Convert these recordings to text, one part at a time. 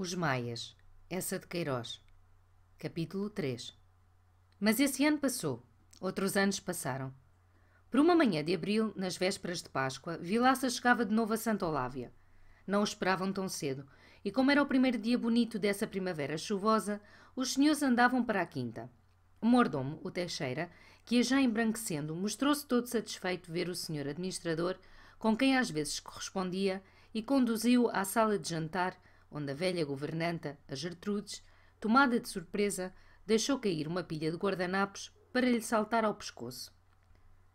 Os Maias, essa de Queiroz. Capítulo 3 Mas esse ano passou. Outros anos passaram. Por uma manhã de abril, nas vésperas de Páscoa, Vilaça chegava de novo a Santa Olávia. Não o esperavam tão cedo, e como era o primeiro dia bonito dessa primavera chuvosa, os senhores andavam para a quinta. O mordomo, o Teixeira, que ia já embranquecendo, mostrou-se todo satisfeito de ver o senhor administrador, com quem às vezes correspondia, e conduziu à sala de jantar, onde a velha governanta, a Gertrudes, tomada de surpresa, deixou cair uma pilha de guardanapos para lhe saltar ao pescoço.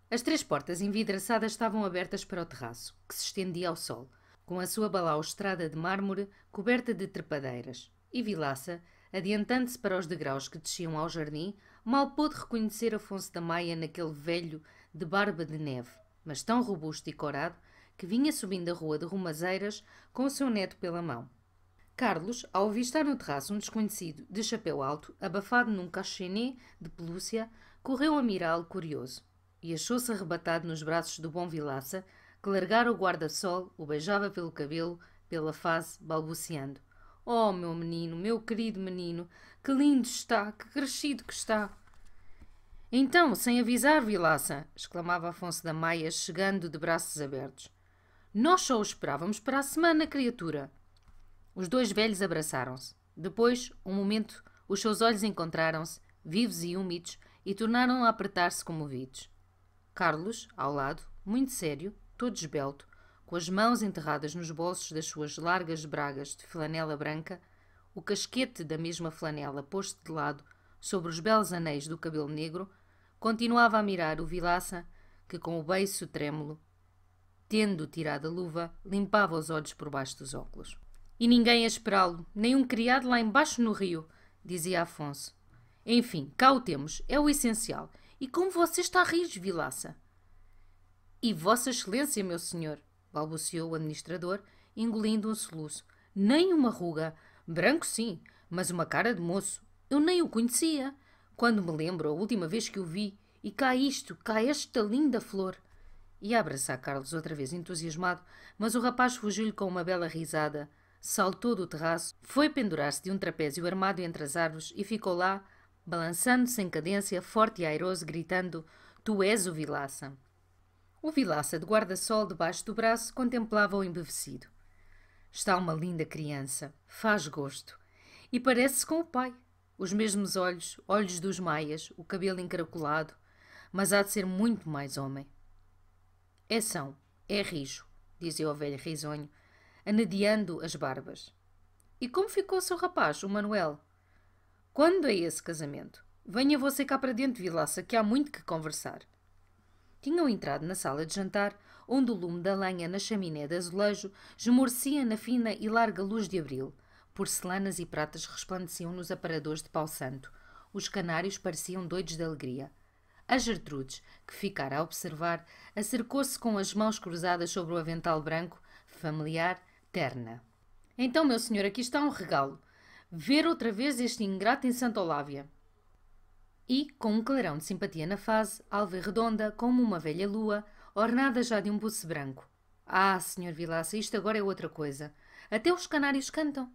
As três portas envidraçadas estavam abertas para o terraço, que se estendia ao sol, com a sua balaustrada de mármore coberta de trepadeiras, e Vilaça, adiantando-se para os degraus que desciam ao jardim, mal pôde reconhecer Afonso da Maia naquele velho de barba de neve, mas tão robusto e corado que vinha subindo a rua de Rumazeiras com o seu neto pela mão. Carlos, ao avistar no terraço um desconhecido, de chapéu alto, abafado num cachenê de pelúcia, correu a mirá-lo curioso e achou-se arrebatado nos braços do bom Vilaça, que largara o guarda-sol, o beijava pelo cabelo, pela face, balbuciando. Oh, meu menino, meu querido menino, que lindo está, que crescido que está! Então, sem avisar, Vilaça! exclamava Afonso da Maia, chegando de braços abertos. Nós só o esperávamos para a semana, criatura! Os dois velhos abraçaram-se. Depois, um momento, os seus olhos encontraram-se, vivos e úmidos, e tornaram a apertar-se comovidos. Carlos, ao lado, muito sério, todo esbelto, com as mãos enterradas nos bolsos das suas largas bragas de flanela branca, o casquete da mesma flanela posto de lado sobre os belos anéis do cabelo negro, continuava a mirar o vilaça que, com o beiço trêmulo, tendo tirado a luva, limpava os olhos por baixo dos óculos. E ninguém a esperá-lo, nem um criado lá embaixo no rio, dizia Afonso. Enfim, cá o temos, é o essencial. E como você está a rir, Vilaça? E Vossa Excelência, meu senhor, balbuciou o administrador, engolindo um soluço. Nem uma ruga. Branco, sim, mas uma cara de moço. Eu nem o conhecia. Quando me lembro, a última vez que o vi, e cá isto, cá esta linda flor. E abraçar Carlos outra vez entusiasmado, mas o rapaz fugiu-lhe com uma bela risada saltou do terraço, foi pendurar-se de um trapézio armado entre as árvores e ficou lá, balançando-se em cadência, forte e airoso, gritando: Tu és o Vilaça! O Vilaça, de guarda-sol debaixo do braço, contemplava-o embevecido. Está uma linda criança, faz gosto. E parece-se com o pai. Os mesmos olhos, olhos dos maias, o cabelo encaracolado, mas há de ser muito mais homem. É são, é rijo, dizia o velho risonho, anediando as barbas. E como ficou seu rapaz, o Manuel? Quando é esse casamento? Venha você cá para dentro, Vilaça, que há muito que conversar. Tinham entrado na sala de jantar, onde o lume da lenha na chaminé de azulejo esmorecia na fina e larga luz de abril. Porcelanas e pratas resplandeciam nos aparadores de pau santo. Os canários pareciam doidos de alegria. A Gertrudes, que ficara a observar, acercou-se com as mãos cruzadas sobre o avental branco, familiar, então, meu senhor, aqui está um regalo. Ver outra vez este ingrato em Santa Olávia. E, com um clarão de simpatia na face, alva e redonda, como uma velha lua, ornada já de um buço branco. Ah, senhor Vilaça, isto agora é outra coisa. Até os canários cantam.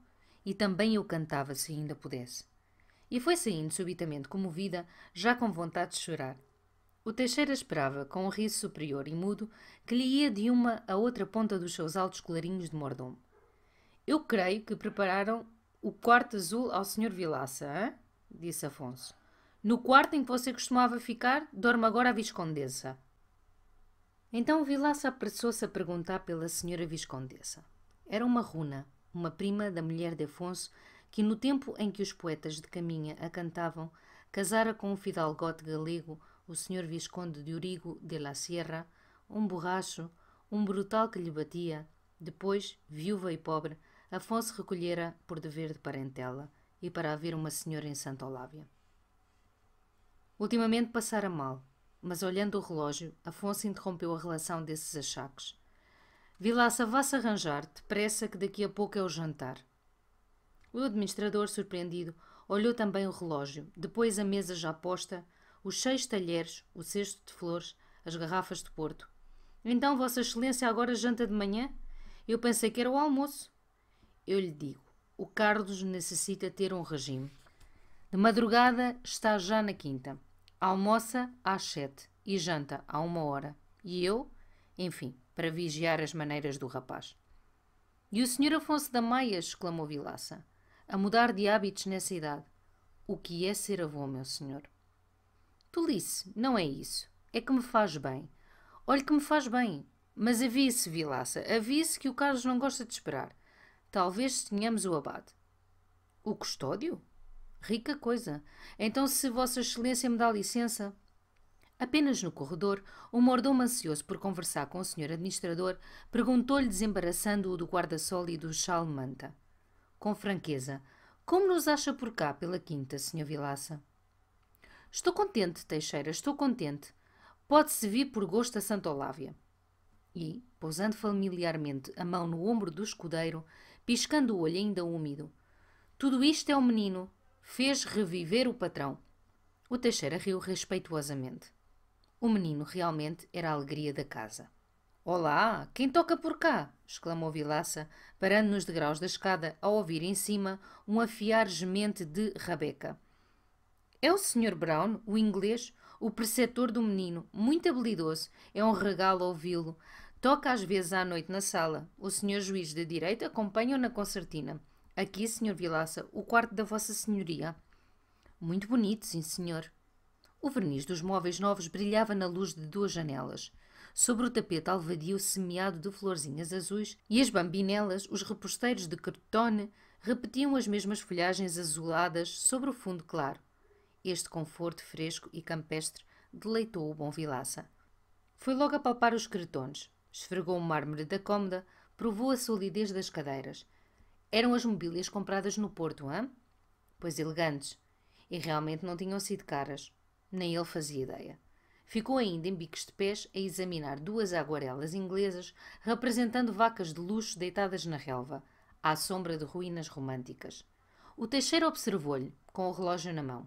E também eu cantava se ainda pudesse. E foi saindo subitamente comovida, já com vontade de chorar. O Teixeira esperava, com um riso superior e mudo, que lhe ia de uma a outra ponta dos seus altos colarinhos de mordomo. Eu creio que prepararam o quarto azul ao Sr. Vilaça, hein? disse Afonso. No quarto em que você costumava ficar, dorme agora a Viscondessa. Então Vilaça apressou-se a perguntar pela Sra. Viscondessa. Era uma runa, uma prima da mulher de Afonso, que no tempo em que os poetas de caminha a cantavam, casara com um fidalgote galego o senhor Visconde de Urigo de la Sierra, um borracho, um brutal que lhe batia. Depois, viúva e pobre, Afonso recolhera por dever de parentela e para haver uma senhora em Santa Olávia. Ultimamente passara mal, mas olhando o relógio, Afonso interrompeu a relação desses achaques. Vilaça, vá-se arranjar, depressa que daqui a pouco é o jantar. O administrador, surpreendido, olhou também o relógio, depois a mesa já posta, os seis talheres, o cesto de flores, as garrafas de porto. Então, Vossa Excelência agora janta de manhã? Eu pensei que era o almoço. Eu lhe digo: o Carlos necessita ter um regime. De madrugada está já na quinta. Almoça às sete e janta à uma hora. E eu, enfim, para vigiar as maneiras do rapaz. E o senhor Afonso da Maia, exclamou Vilaça, a mudar de hábitos nessa idade. O que é ser avô, meu senhor? Tolice, não é isso. É que me faz bem. Olhe que me faz bem. Mas avise, Vilaça, avise que o Carlos não gosta de esperar. Talvez tenhamos o abade. O custódio? Rica coisa. Então, se Vossa Excelência me dá licença. Apenas no corredor, o mordomo ansioso por conversar com o senhor administrador perguntou-lhe, desembaraçando-o do guarda-sol e do chal-manta. Com franqueza, como nos acha por cá pela quinta, senhor Vilaça? Estou contente, Teixeira, estou contente. Pode-se vir por gosto a Santa Olávia. E, pousando familiarmente a mão no ombro do escudeiro, piscando o olho ainda úmido. Tudo isto é um menino. Fez reviver o patrão. O Teixeira riu respeituosamente. O menino realmente era a alegria da casa. Olá, quem toca por cá? exclamou Vilaça, parando nos degraus da escada a ouvir em cima um afiar gemente de rabeca. É o Sr. Brown, o inglês, o preceptor do menino, muito habilidoso. É um regalo ouvi-lo. Toca às vezes à noite na sala. O senhor juiz de direito acompanha-o na concertina. Aqui, senhor Vilaça, o quarto da vossa senhoria. Muito bonito, sim, senhor. O verniz dos móveis novos brilhava na luz de duas janelas. Sobre o tapete alvadio semeado de florzinhas azuis e as bambinelas, os reposteiros de cartone, repetiam as mesmas folhagens azuladas sobre o fundo claro. Este conforto fresco e campestre deleitou o bom Vilaça. Foi logo a palpar os cretones, esfregou o mármore da cômoda, provou a solidez das cadeiras. Eram as mobílias compradas no Porto, hã? Pois elegantes. E realmente não tinham sido caras. Nem ele fazia ideia. Ficou ainda em bicos de pés a examinar duas aguarelas inglesas representando vacas de luxo deitadas na relva, à sombra de ruínas românticas. O Teixeira observou-lhe, com o relógio na mão.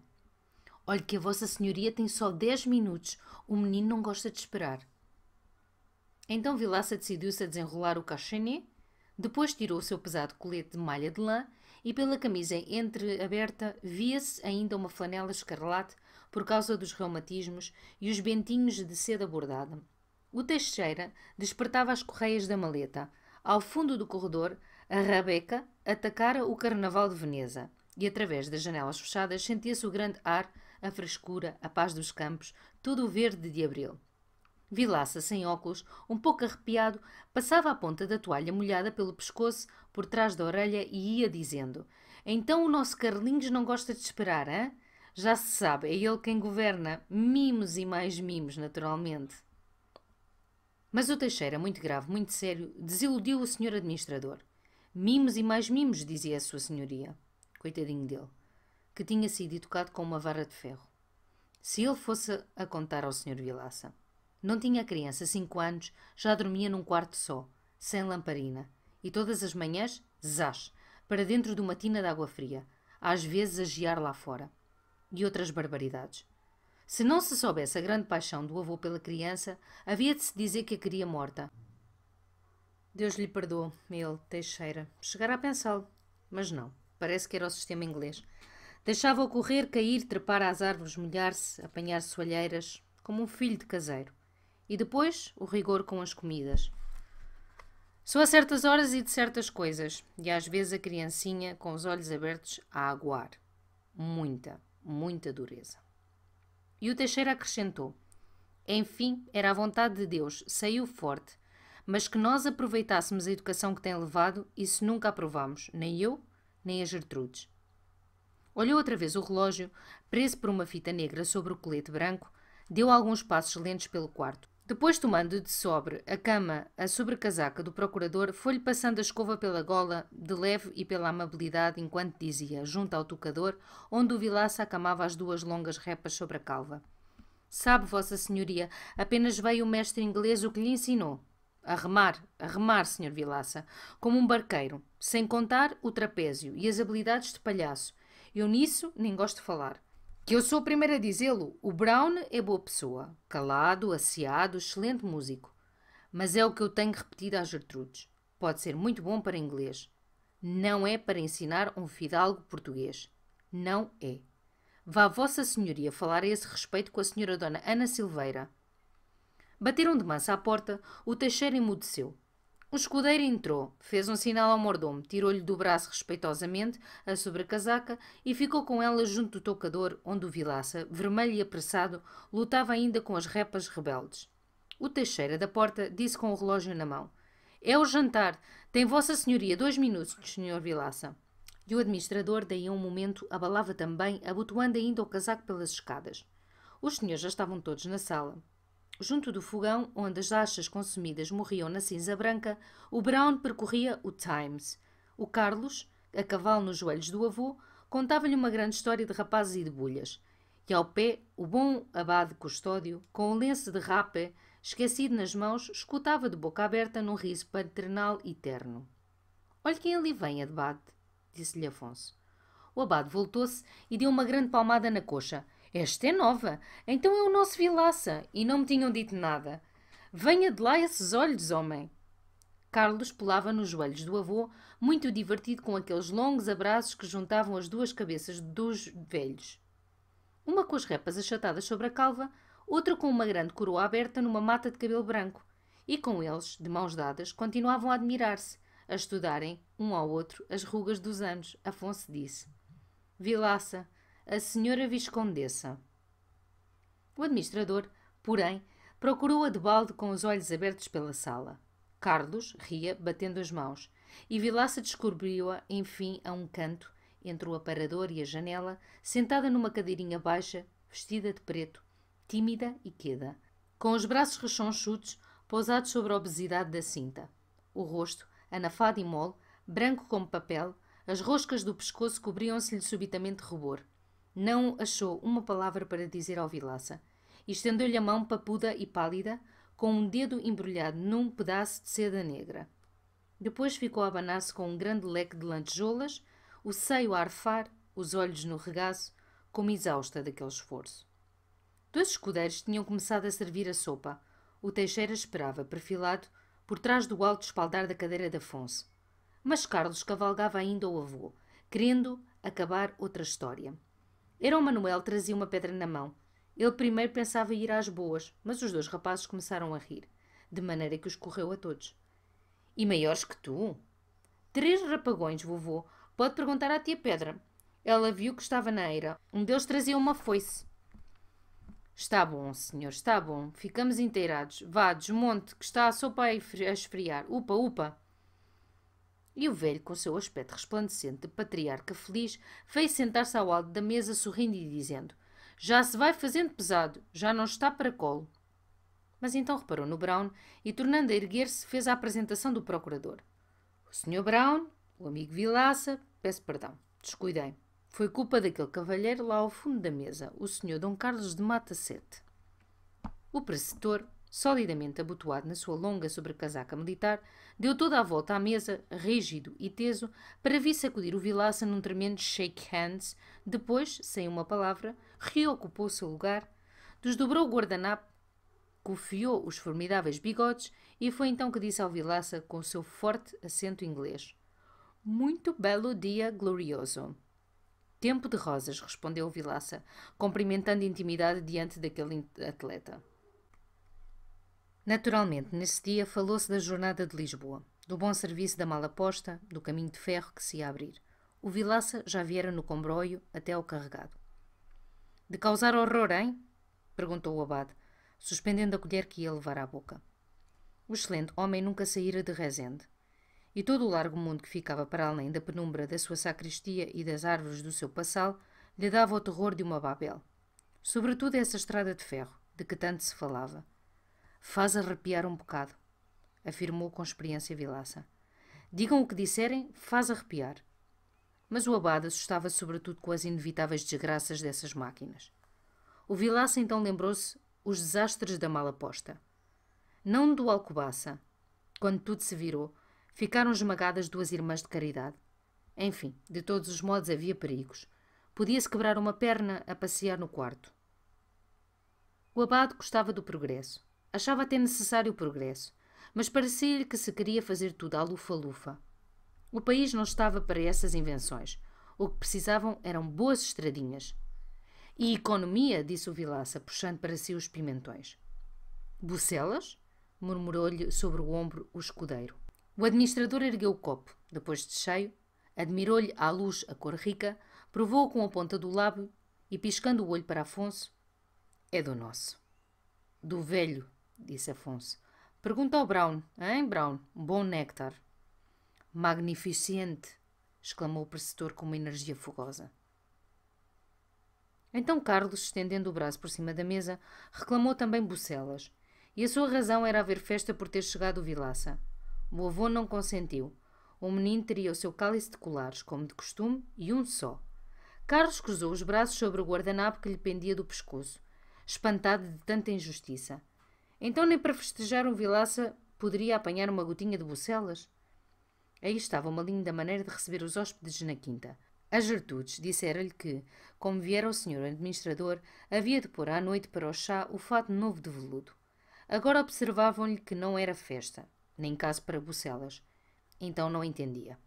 Olhe que a Vossa Senhoria tem só dez minutos. O menino não gosta de esperar. Então Vilaça decidiu-se a desenrolar o cachenê, depois tirou o seu pesado colete de malha de lã e pela camisa entreaberta via-se ainda uma flanela escarlate por causa dos reumatismos e os bentinhos de seda bordada. O Teixeira despertava as correias da maleta. Ao fundo do corredor, a Rabeca atacara o Carnaval de Veneza e através das janelas fechadas sentia-se o grande ar a frescura, a paz dos campos, todo o verde de abril. Vilaça, sem óculos, um pouco arrepiado, passava a ponta da toalha molhada pelo pescoço, por trás da orelha e ia dizendo: Então o nosso Carlinhos não gosta de esperar, hã? Já se sabe, é ele quem governa. Mimos e mais mimos, naturalmente. Mas o Teixeira, muito grave, muito sério, desiludiu o senhor administrador. Mimos e mais mimos, dizia a sua senhoria. Coitadinho dele que tinha sido educado com uma vara de ferro. Se ele fosse a contar ao Sr. Vilaça. Não tinha a criança cinco anos, já dormia num quarto só, sem lamparina, e todas as manhãs, zás, para dentro de uma tina de água fria, às vezes a giar lá fora. E outras barbaridades. Se não se soubesse a grande paixão do avô pela criança, havia de se dizer que a queria morta. Deus lhe perdoou, ele, Teixeira. Chegara a pensá-lo. Mas não, parece que era o sistema inglês. Deixava ocorrer cair, trepar às árvores, molhar-se, apanhar soalheiras, como um filho de caseiro. E depois o rigor com as comidas. Só a certas horas e de certas coisas, e às vezes a criancinha com os olhos abertos a aguar. Muita, muita dureza. E o Teixeira acrescentou: Enfim, era a vontade de Deus, saiu forte, mas que nós aproveitássemos a educação que tem levado, isso nunca aprovamos, nem eu, nem a Gertrudes. Olhou outra vez o relógio, preso por uma fita negra sobre o colete branco, deu alguns passos lentos pelo quarto. Depois, tomando de sobre a cama, a sobrecasaca do procurador, foi-lhe passando a escova pela gola, de leve e pela amabilidade, enquanto dizia, junto ao tocador, onde o vilaça acamava as duas longas repas sobre a calva. Sabe, Vossa Senhoria, apenas veio o mestre inglês o que lhe ensinou. A remar, a remar, Sr. Vilaça, como um barqueiro, sem contar o trapézio e as habilidades de palhaço, eu nisso nem gosto de falar. Que eu sou o primeiro a dizê-lo, o Brown é boa pessoa, calado, asseado, excelente músico. Mas é o que eu tenho repetido às Gertrudes. Pode ser muito bom para inglês. Não é para ensinar um fidalgo português. Não é. Vá Vossa Senhoria falar a esse respeito com a senhora Dona Ana Silveira. Bateram de massa à porta, o Teixeira emudeceu. O escudeiro entrou, fez um sinal ao mordomo, tirou-lhe do braço respeitosamente a sobrecasaca e ficou com ela junto do toucador, onde o vilaça, vermelho e apressado, lutava ainda com as repas rebeldes. O Teixeira da porta disse com o relógio na mão: É o jantar. Tem Vossa Senhoria dois minutos, Senhor Vilaça. E o administrador, daí a um momento, abalava também, abotoando ainda o casaco pelas escadas. Os senhores já estavam todos na sala. Junto do fogão, onde as achas consumidas morriam na cinza branca, o Brown percorria o Times. O Carlos, a cavalo nos joelhos do avô, contava-lhe uma grande história de rapazes e de bulhas. E ao pé, o bom abade custódio, com um lenço de rapé esquecido nas mãos, escutava de boca aberta num riso paternal e terno. Olhe quem ali vem, abade, disse-lhe Afonso. O abade voltou-se e deu uma grande palmada na coxa, esta é nova, então é o nosso vilaça, e não me tinham dito nada. Venha de lá esses olhos, homem. Carlos pulava nos joelhos do avô, muito divertido com aqueles longos abraços que juntavam as duas cabeças dos velhos. Uma com as repas achatadas sobre a calva, outra com uma grande coroa aberta numa mata de cabelo branco. E com eles, de mãos dadas, continuavam a admirar-se, a estudarem, um ao outro, as rugas dos anos, Afonso disse. Vilaça, a senhora viscondessa. O administrador, porém, procurou-a de balde com os olhos abertos pela sala. Carlos ria, batendo as mãos, e Vilaça descobriu-a, enfim, a um canto, entre o aparador e a janela, sentada numa cadeirinha baixa, vestida de preto, tímida e queda, com os braços rechonchudos pousados sobre a obesidade da cinta. O rosto, anafado e mole, branco como papel, as roscas do pescoço cobriam-se-lhe subitamente rubor não achou uma palavra para dizer ao Vilaça e estendeu-lhe a mão papuda e pálida, com um dedo embrulhado num pedaço de seda negra. Depois ficou a abanar-se com um grande leque de lantejoulas, o seio a arfar, os olhos no regaço, como exausta daquele esforço. Dois escudeiros tinham começado a servir a sopa. O Teixeira esperava, perfilado, por trás do alto espaldar da cadeira de Afonso. Mas Carlos cavalgava ainda o avô, querendo acabar outra história. Era o Manuel trazia uma pedra na mão. Ele primeiro pensava ir às boas, mas os dois rapazes começaram a rir, de maneira que os correu a todos. E maiores que tu? Três rapagões, vovô. Pode perguntar à tia Pedra. Ela viu que estava na eira. Um deles trazia uma foice. Está bom, senhor, está bom. Ficamos inteirados. Vá, desmonte, que está a sopa a esfriar. Upa, upa. E o velho, com seu aspecto resplandecente de patriarca feliz, veio sentar-se ao lado da mesa sorrindo e dizendo: Já se vai fazendo pesado, já não está para colo. Mas então reparou no Brown e, tornando a erguer-se, fez a apresentação do procurador. O Sr. Brown, o amigo Vilaça, peço perdão, descuidei. Foi culpa daquele cavalheiro lá ao fundo da mesa, o Sr. Dom Carlos de Mata Sete. O preceptor, solidamente abotoado na sua longa sobrecasaca militar, deu toda a volta à mesa, rígido e teso, para vir sacudir o vilaça num tremendo shake hands, depois, sem uma palavra, reocupou seu lugar, desdobrou o guardanapo, cofiou os formidáveis bigodes e foi então que disse ao vilaça com o seu forte acento inglês: Muito belo dia glorioso. Tempo de rosas, respondeu o Vilaça, cumprimentando intimidade diante daquele atleta. Naturalmente, nesse dia falou-se da jornada de Lisboa, do bom serviço da mala posta, do caminho de ferro que se ia abrir. O Vilaça já viera no comboio até ao carregado. De causar horror, hein? perguntou o abade, suspendendo a colher que ia levar à boca. O excelente homem nunca saíra de Rezende, e todo o largo mundo que ficava para além da penumbra da sua sacristia e das árvores do seu passal lhe dava o terror de uma Babel. Sobretudo essa estrada de ferro, de que tanto se falava, Faz arrepiar um bocado, afirmou com experiência vilaça. Digam o que disserem, faz arrepiar. Mas o abade assustava sobretudo com as inevitáveis desgraças dessas máquinas. O vilaça então lembrou-se os desastres da mala posta. Não do Alcobaça. Quando tudo se virou, ficaram esmagadas duas irmãs de caridade. Enfim, de todos os modos havia perigos. Podia-se quebrar uma perna a passear no quarto. O abade gostava do progresso. Achava até necessário o progresso, mas parecia-lhe que se queria fazer tudo à lufa-lufa. O país não estava para essas invenções. O que precisavam eram boas estradinhas. E economia, disse o Vilaça, puxando para si os pimentões. Bucelas? murmurou-lhe sobre o ombro o escudeiro. O administrador ergueu o copo, depois de cheio, admirou-lhe à luz a cor rica, provou-o com a ponta do lábio e, piscando o olho para Afonso, é do nosso. Do velho disse Afonso. Pergunta ao Brown, hein, Brown? Bom néctar. Magnificente! exclamou o preceptor com uma energia fogosa. Então Carlos, estendendo o braço por cima da mesa, reclamou também bucelas. E a sua razão era haver festa por ter chegado o Vilaça. O avô não consentiu. O menino teria o seu cálice de colares, como de costume, e um só. Carlos cruzou os braços sobre o guardanapo que lhe pendia do pescoço, espantado de tanta injustiça. Então nem para festejar um vilaça poderia apanhar uma gotinha de bucelas? Aí estava uma linda maneira de receber os hóspedes na quinta. As Gertudes disseram-lhe que, como viera o senhor administrador, havia de pôr à noite para o chá o fato novo de veludo. Agora observavam-lhe que não era festa, nem caso para bucelas. Então não entendia.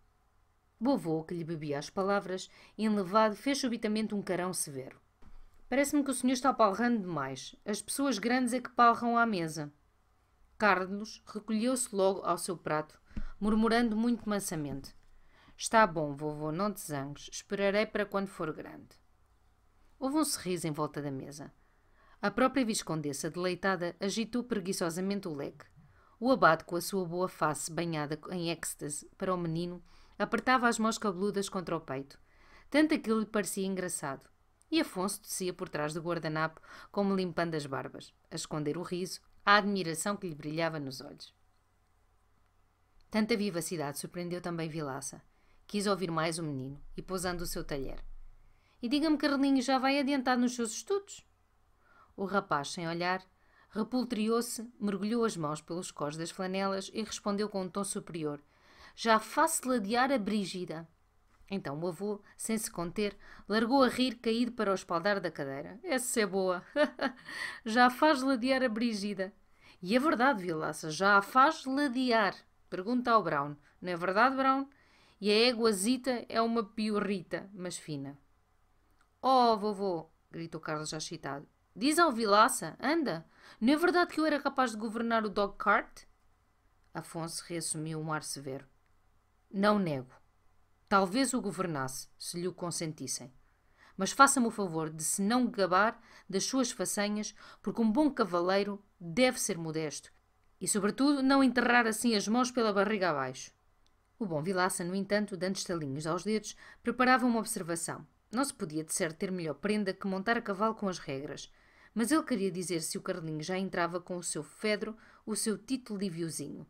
Bovô, que lhe bebia as palavras, enlevado, fez subitamente um carão severo. Parece-me que o senhor está palrando demais. As pessoas grandes é que palram à mesa. Carlos recolheu-se logo ao seu prato, murmurando muito mansamente. Está bom, vovô, não te zangues. Esperarei para quando for grande. Houve um sorriso em volta da mesa. A própria viscondessa, deleitada, agitou preguiçosamente o leque. O abade, com a sua boa face banhada em êxtase para o menino, apertava as mãos cabeludas contra o peito. Tanto aquilo lhe parecia engraçado. E Afonso descia por trás do guardanapo, como limpando as barbas, a esconder o riso, a admiração que lhe brilhava nos olhos. Tanta vivacidade surpreendeu também Vilaça. Quis ouvir mais o menino e pousando o seu talher. E diga-me, Carlinhos, já vai adiantado nos seus estudos? O rapaz, sem olhar, repultriou-se, mergulhou as mãos pelos cós das flanelas e respondeu com um tom superior: Já faço ladear a Brígida. Então o avô, sem se conter, largou a rir caído para o espaldar da cadeira. Essa é boa! já a faz ladear a Brigida. E é verdade, Vilaça, já a faz ladear. Pergunta ao Brown. Não é verdade, Brown? E a éguazita é uma piorrita, mas fina. Oh, vovô! gritou Carlos já excitado. Diz ao Vilaça, anda! Não é verdade que eu era capaz de governar o dog cart? Afonso reassumiu um ar severo. Não nego Talvez o governasse, se lhe o consentissem. Mas faça-me o favor de se não gabar das suas façanhas, porque um bom cavaleiro deve ser modesto e, sobretudo, não enterrar assim as mãos pela barriga abaixo. O bom Vilaça, no entanto, dando estalinhos aos dedos, preparava uma observação. Não se podia, de certo, ter melhor prenda que montar a cavalo com as regras, mas ele queria dizer se o Carlinho já entrava com o seu fedro, o seu título liviozinho.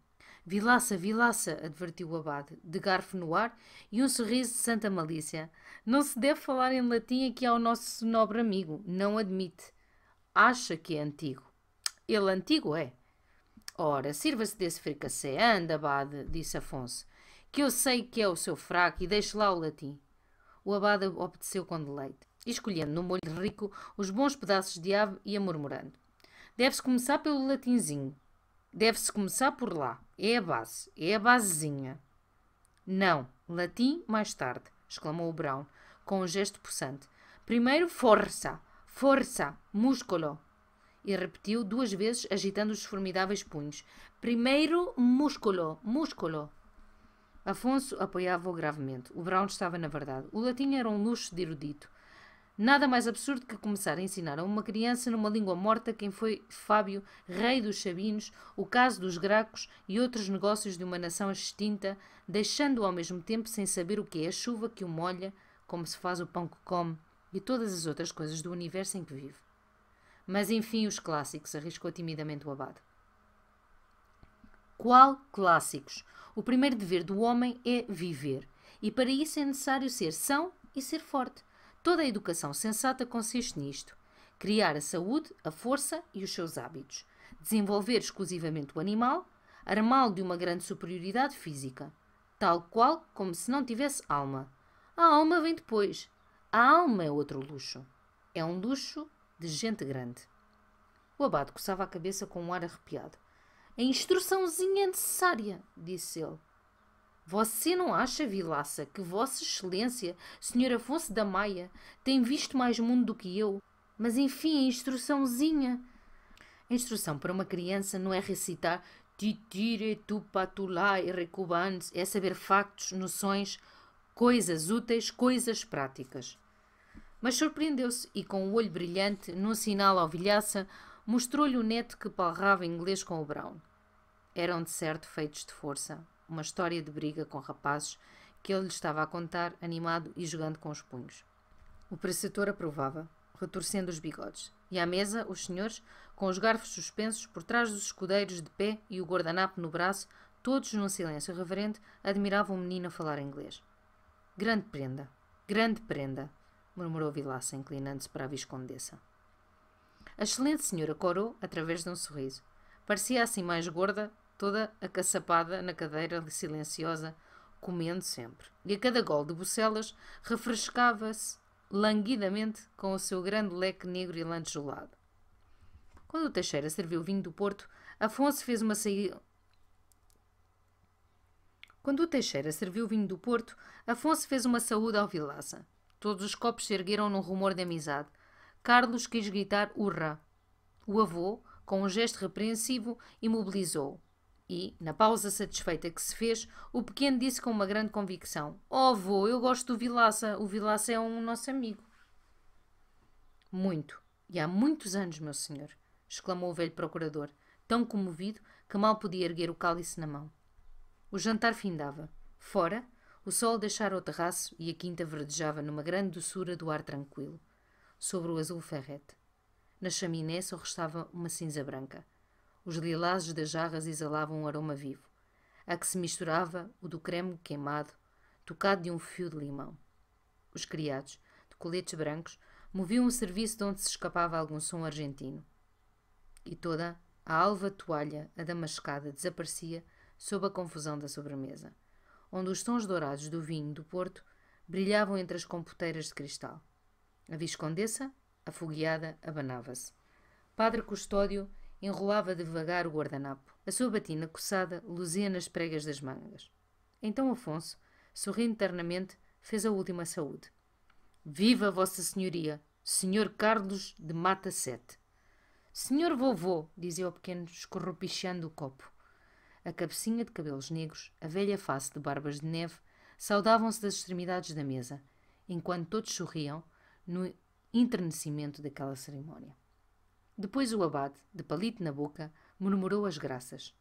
Vilaça, vilaça, advertiu o abade, de garfo no ar e um sorriso de santa malícia. Não se deve falar em latim aqui ao nosso nobre amigo, não admite. Acha que é antigo. Ele antigo é. Ora, sirva-se desse fricassé, anda, abade, disse Afonso, que eu sei que é o seu fraco e deixe lá o latim. O abade obedeceu com deleite, escolhendo no molho rico os bons pedaços de ave e a murmurando. Deve-se começar pelo latinzinho. Deve-se começar por lá. É a base, é a basezinha. Não, latim mais tarde, exclamou o Brown, com um gesto possante. Primeiro, força, força, músculo. E repetiu duas vezes, agitando os formidáveis punhos. Primeiro, músculo, músculo. Afonso apoiava-o gravemente. O Brown estava na verdade. O latim era um luxo de erudito. Nada mais absurdo que começar a ensinar a uma criança numa língua morta quem foi Fábio, rei dos Sabinos, o caso dos Gracos e outros negócios de uma nação extinta, deixando-o ao mesmo tempo sem saber o que é a chuva que o molha, como se faz o pão que come e todas as outras coisas do universo em que vive. Mas enfim, os clássicos, arriscou timidamente o abade. Qual clássicos? O primeiro dever do homem é viver, e para isso é necessário ser são e ser forte. Toda a educação sensata consiste nisto: criar a saúde, a força e os seus hábitos, desenvolver exclusivamente o animal, armá-lo de uma grande superioridade física, tal qual como se não tivesse alma. A alma vem depois. A alma é outro luxo. É um luxo de gente grande. O abade coçava a cabeça com um ar arrepiado. A é instruçãozinha é necessária, disse ele. Você não acha, Vilaça, que Vossa Excelência, Sr. Afonso da Maia, tem visto mais mundo do que eu? Mas enfim, a instruçãozinha. A instrução para uma criança não é recitar titire tu patulá e recubans, é saber factos, noções, coisas úteis, coisas práticas. Mas surpreendeu-se e, com o um olho brilhante, num sinal ao Vilhaça, mostrou-lhe o neto que palrava inglês com o Brown. Eram de certo feitos de força uma história de briga com rapazes que ele lhe estava a contar, animado e jogando com os punhos. O preceptor aprovava, retorcendo os bigodes, e à mesa os senhores, com os garfos suspensos por trás dos escudeiros de pé e o guardanapo no braço, todos num silêncio reverente, admiravam o menino a falar inglês. Grande prenda, grande prenda, murmurou Vilaça, inclinando-se para a viscondessa. A excelente senhora corou através de um sorriso. Parecia assim mais gorda toda acaçapada na cadeira silenciosa, comendo sempre. E a cada gol de bucelas refrescava-se languidamente com o seu grande leque negro e lantejolado. Quando o Teixeira serviu o vinho do Porto, Afonso fez uma saída. Quando o Teixeira serviu o vinho do Porto, Afonso fez uma saúde ao Vilaça. Todos os copos se ergueram num rumor de amizade. Carlos quis gritar urra. O avô, com um gesto repreensivo, imobilizou. E, na pausa satisfeita que se fez, o pequeno disse com uma grande convicção: Oh, avô, eu gosto do Vilaça. O Vilaça é um nosso amigo. Muito. E há muitos anos, meu senhor, exclamou o velho procurador, tão comovido que mal podia erguer o cálice na mão. O jantar findava. Fora, o sol deixara o terraço e a quinta verdejava numa grande doçura do ar tranquilo, sobre o azul ferrete. Na chaminé só restava uma cinza branca os lilazes das jarras exalavam um aroma vivo, a que se misturava o do creme queimado, tocado de um fio de limão. Os criados, de coletes brancos, moviam o serviço de onde se escapava algum som argentino. E toda a alva toalha adamascada desaparecia sob a confusão da sobremesa, onde os tons dourados do vinho do Porto brilhavam entre as compoteiras de cristal. A viscondessa, afogueada, abanava-se. Padre Custódio enrolava devagar o guardanapo, a sua batina coçada luzia nas pregas das mangas. Então Afonso, sorrindo ternamente, fez a última saúde. Viva Vossa Senhoria, Senhor Carlos de Mata Sete. Senhor vovô, dizia o pequeno, escorropichando o copo. A cabecinha de cabelos negros, a velha face de barbas de neve, saudavam-se das extremidades da mesa, enquanto todos sorriam no internecimento daquela cerimónia. Depois o abade, de palito na boca, murmurou as graças.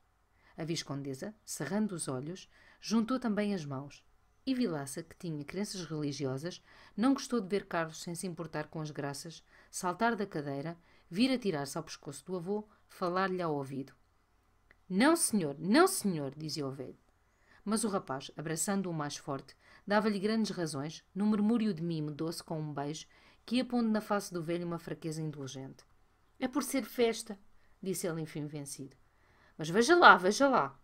A viscondesa, cerrando os olhos, juntou também as mãos. E Vilaça, que tinha crenças religiosas, não gostou de ver Carlos sem se importar com as graças, saltar da cadeira, vir atirar-se ao pescoço do avô, falar-lhe ao ouvido. Não, senhor, não, senhor, dizia o velho. Mas o rapaz, abraçando-o mais forte, dava-lhe grandes razões, num murmúrio de mimo doce com um beijo, que ia pondo na face do velho uma fraqueza indulgente. É por ser festa, disse ele enfim vencido. Mas veja lá, veja lá.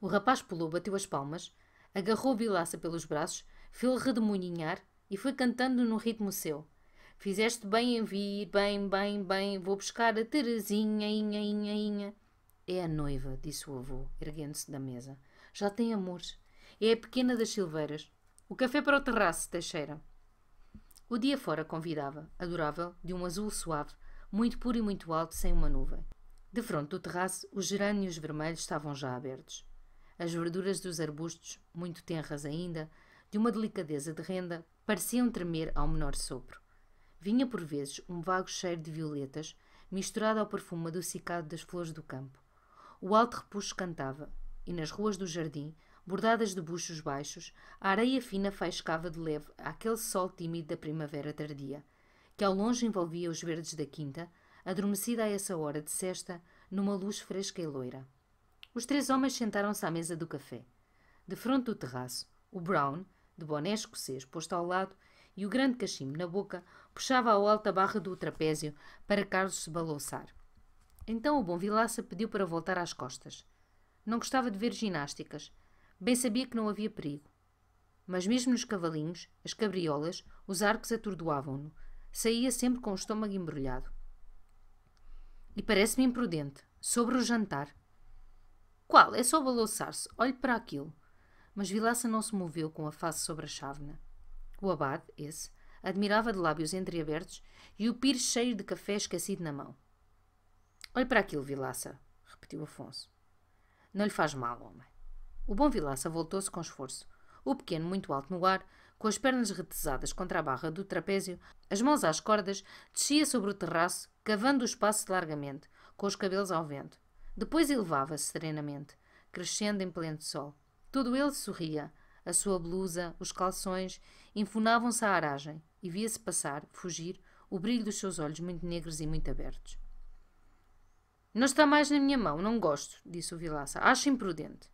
O rapaz pulou, bateu as palmas, agarrou Vilaça pelos braços, fez-o redemoinhar e foi cantando num ritmo seu. Fizeste bem em vir, bem, bem, bem, vou buscar a Terezinha, inha, inha, inha. É a noiva, disse o avô, erguendo-se da mesa. Já tem amores. É a pequena das Silveiras. O café para o terraço, Teixeira. O dia fora convidava, adorável, de um azul suave, muito puro e muito alto, sem uma nuvem. De fronte do terraço, os gerânios vermelhos estavam já abertos. As verduras dos arbustos, muito tenras ainda, de uma delicadeza de renda, pareciam tremer ao menor sopro. Vinha por vezes um vago cheiro de violetas, misturado ao perfume adocicado das flores do campo. O alto repuxo cantava, e nas ruas do jardim bordadas de buchos baixos, a areia fina faiscava de leve aquele sol tímido da primavera tardia, que ao longe envolvia os verdes da quinta, adormecida a essa hora de sesta, numa luz fresca e loira. Os três homens sentaram-se à mesa do café. De fronte do terraço, o Brown, de boné escocês posto ao lado e o grande cachimbo na boca, puxava ao alto a barra do trapézio para Carlos se balouçar. Então o bom Vilaça pediu para voltar às costas. Não gostava de ver ginásticas, Bem sabia que não havia perigo. Mas mesmo nos cavalinhos, as cabriolas, os arcos atordoavam-no. Saía sempre com o estômago embrulhado. E parece-me imprudente. Sobre o jantar. Qual? É só balouçar-se. Olhe para aquilo. Mas Vilaça não se moveu com a face sobre a chávena. O abade, esse, admirava de lábios entreabertos e o pires cheio de café esquecido na mão. Olhe para aquilo, Vilaça, repetiu Afonso. Não lhe faz mal, homem. O bom Vilaça voltou-se com esforço. O pequeno, muito alto no ar, com as pernas retesadas contra a barra do trapézio, as mãos às cordas, descia sobre o terraço, cavando o espaço largamente, com os cabelos ao vento. Depois elevava-se serenamente, crescendo em pleno sol. Todo ele sorria. A sua blusa, os calções, enfunavam-se à aragem e via-se passar, fugir, o brilho dos seus olhos muito negros e muito abertos. Não está mais na minha mão, não gosto, disse o Vilaça. Acho imprudente.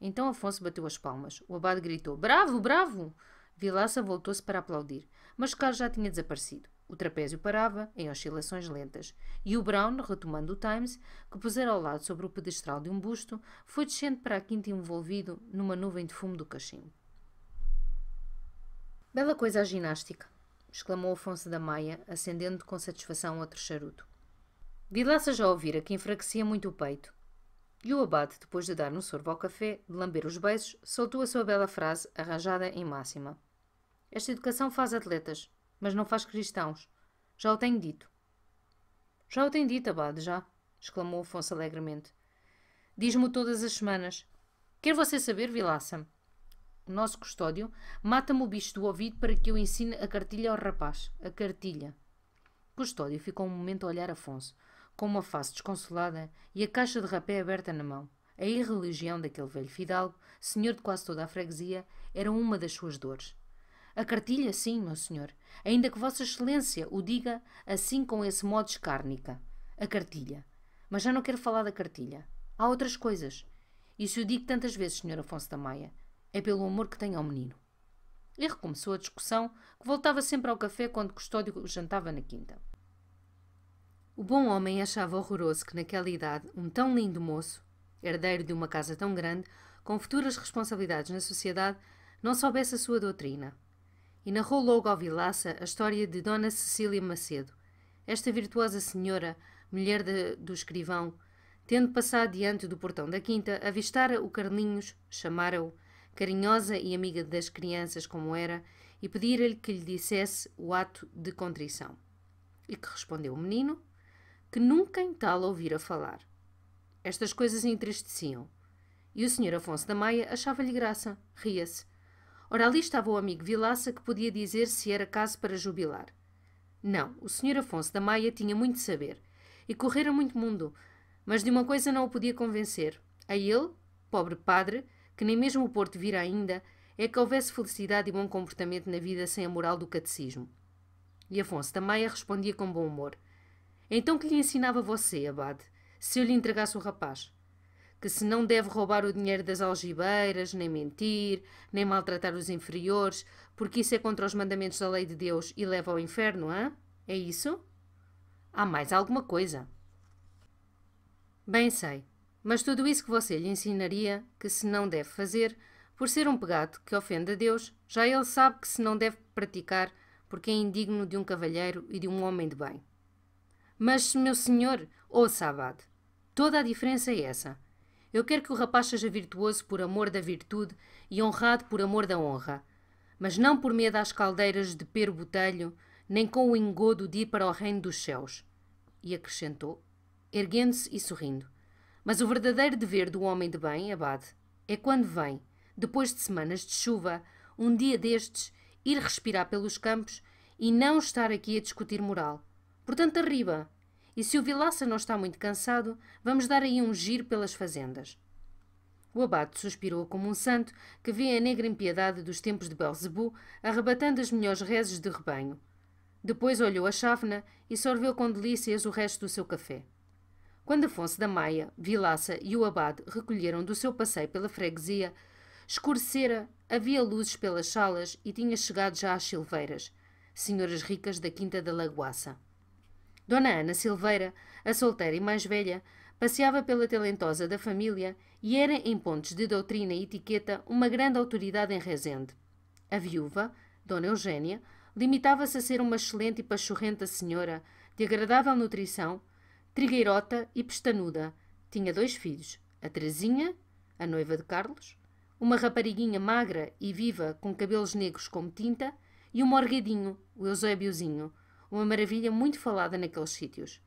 Então Afonso bateu as palmas. O abade gritou: Bravo, bravo! Vilaça voltou-se para aplaudir, mas Carlos já tinha desaparecido. O trapézio parava, em oscilações lentas, e o Brown, retomando o Times, que pusera ao lado sobre o pedestral de um busto, foi descendo para a quinta envolvido numa nuvem de fumo do cachimbo. Bela coisa a ginástica, exclamou Afonso da Maia, acendendo com satisfação outro charuto. Vilaça já ouvira que enfraquecia muito o peito, e o abade, depois de dar um sorvo ao café, de lamber os beijos, soltou a sua bela frase, arranjada em máxima. Esta educação faz atletas, mas não faz cristãos. Já o tenho dito. Já o tenho dito, abade, já, exclamou Afonso alegremente. Diz-me todas as semanas. Quer você saber, Vilaça? O nosso custódio mata-me o bicho do ouvido para que eu ensine a cartilha ao rapaz. A cartilha. Custódio ficou um momento a olhar Afonso com uma face desconsolada e a caixa de rapé aberta na mão. A irreligião daquele velho fidalgo, senhor de quase toda a freguesia, era uma das suas dores. A cartilha, sim, meu senhor, ainda que Vossa Excelência o diga assim com esse modo escárnica. A cartilha. Mas já não quero falar da cartilha. Há outras coisas. Isso eu digo tantas vezes, senhor Afonso da Maia. É pelo amor que tenho ao menino. E recomeçou a discussão, que voltava sempre ao café quando Custódio jantava na quinta. O bom homem achava horroroso que, naquela idade, um tão lindo moço, herdeiro de uma casa tão grande, com futuras responsabilidades na sociedade, não soubesse a sua doutrina. E narrou logo ao Vilaça a história de Dona Cecília Macedo, esta virtuosa senhora, mulher de, do escrivão, tendo passado diante do portão da quinta, avistara o Carlinhos, chamara-o, carinhosa e amiga das crianças como era, e pedira-lhe que lhe dissesse o ato de contrição. E que respondeu o menino, que nunca em tal ouvira falar. Estas coisas entristeciam. E o senhor Afonso da Maia achava-lhe graça, ria-se. Ora, ali estava o amigo Vilaça que podia dizer se era caso para jubilar. Não, o senhor Afonso da Maia tinha muito saber e correra muito mundo, mas de uma coisa não o podia convencer. A ele, pobre padre, que nem mesmo o Porto vira ainda, é que houvesse felicidade e bom comportamento na vida sem a moral do catecismo. E Afonso da Maia respondia com bom humor. Então que lhe ensinava você, Abade, se eu lhe entregasse o rapaz? Que se não deve roubar o dinheiro das algibeiras, nem mentir, nem maltratar os inferiores, porque isso é contra os mandamentos da lei de Deus e leva ao inferno, hã? É isso? Há mais alguma coisa? Bem sei, mas tudo isso que você lhe ensinaria, que se não deve fazer, por ser um pegado que ofende a Deus, já ele sabe que se não deve praticar, porque é indigno de um cavalheiro e de um homem de bem. Mas, meu senhor, ouça, Abade, toda a diferença é essa. Eu quero que o rapaz seja virtuoso por amor da virtude e honrado por amor da honra, mas não por medo às caldeiras de pero botelho, nem com o engodo de ir para o reino dos céus. E acrescentou, erguendo-se e sorrindo. Mas o verdadeiro dever do homem de bem, Abade, é quando vem, depois de semanas de chuva, um dia destes, ir respirar pelos campos e não estar aqui a discutir moral, portanto arriba. E se o Vilaça não está muito cansado, vamos dar aí um giro pelas fazendas. O abate suspirou como um santo que vê a negra impiedade dos tempos de Belzebu arrebatando as melhores rezes de rebanho. Depois olhou a chávena e sorveu com delícias o resto do seu café. Quando Afonso da Maia, Vilaça e o abade recolheram do seu passeio pela freguesia, escurecera, havia luzes pelas salas e tinha chegado já às silveiras, senhoras ricas da Quinta da Lagoaça. Dona Ana Silveira, a solteira e mais velha, passeava pela talentosa da família e era, em pontos de doutrina e etiqueta, uma grande autoridade em Rezende. A viúva, Dona Eugênia, limitava-se a ser uma excelente e pachorrenta senhora, de agradável nutrição, trigueirota e pestanuda. Tinha dois filhos, a Teresinha, a noiva de Carlos, uma rapariguinha magra e viva com cabelos negros como tinta, e um morgadinho, o Eusébiozinho, uma maravilha muito falada naqueles sítios.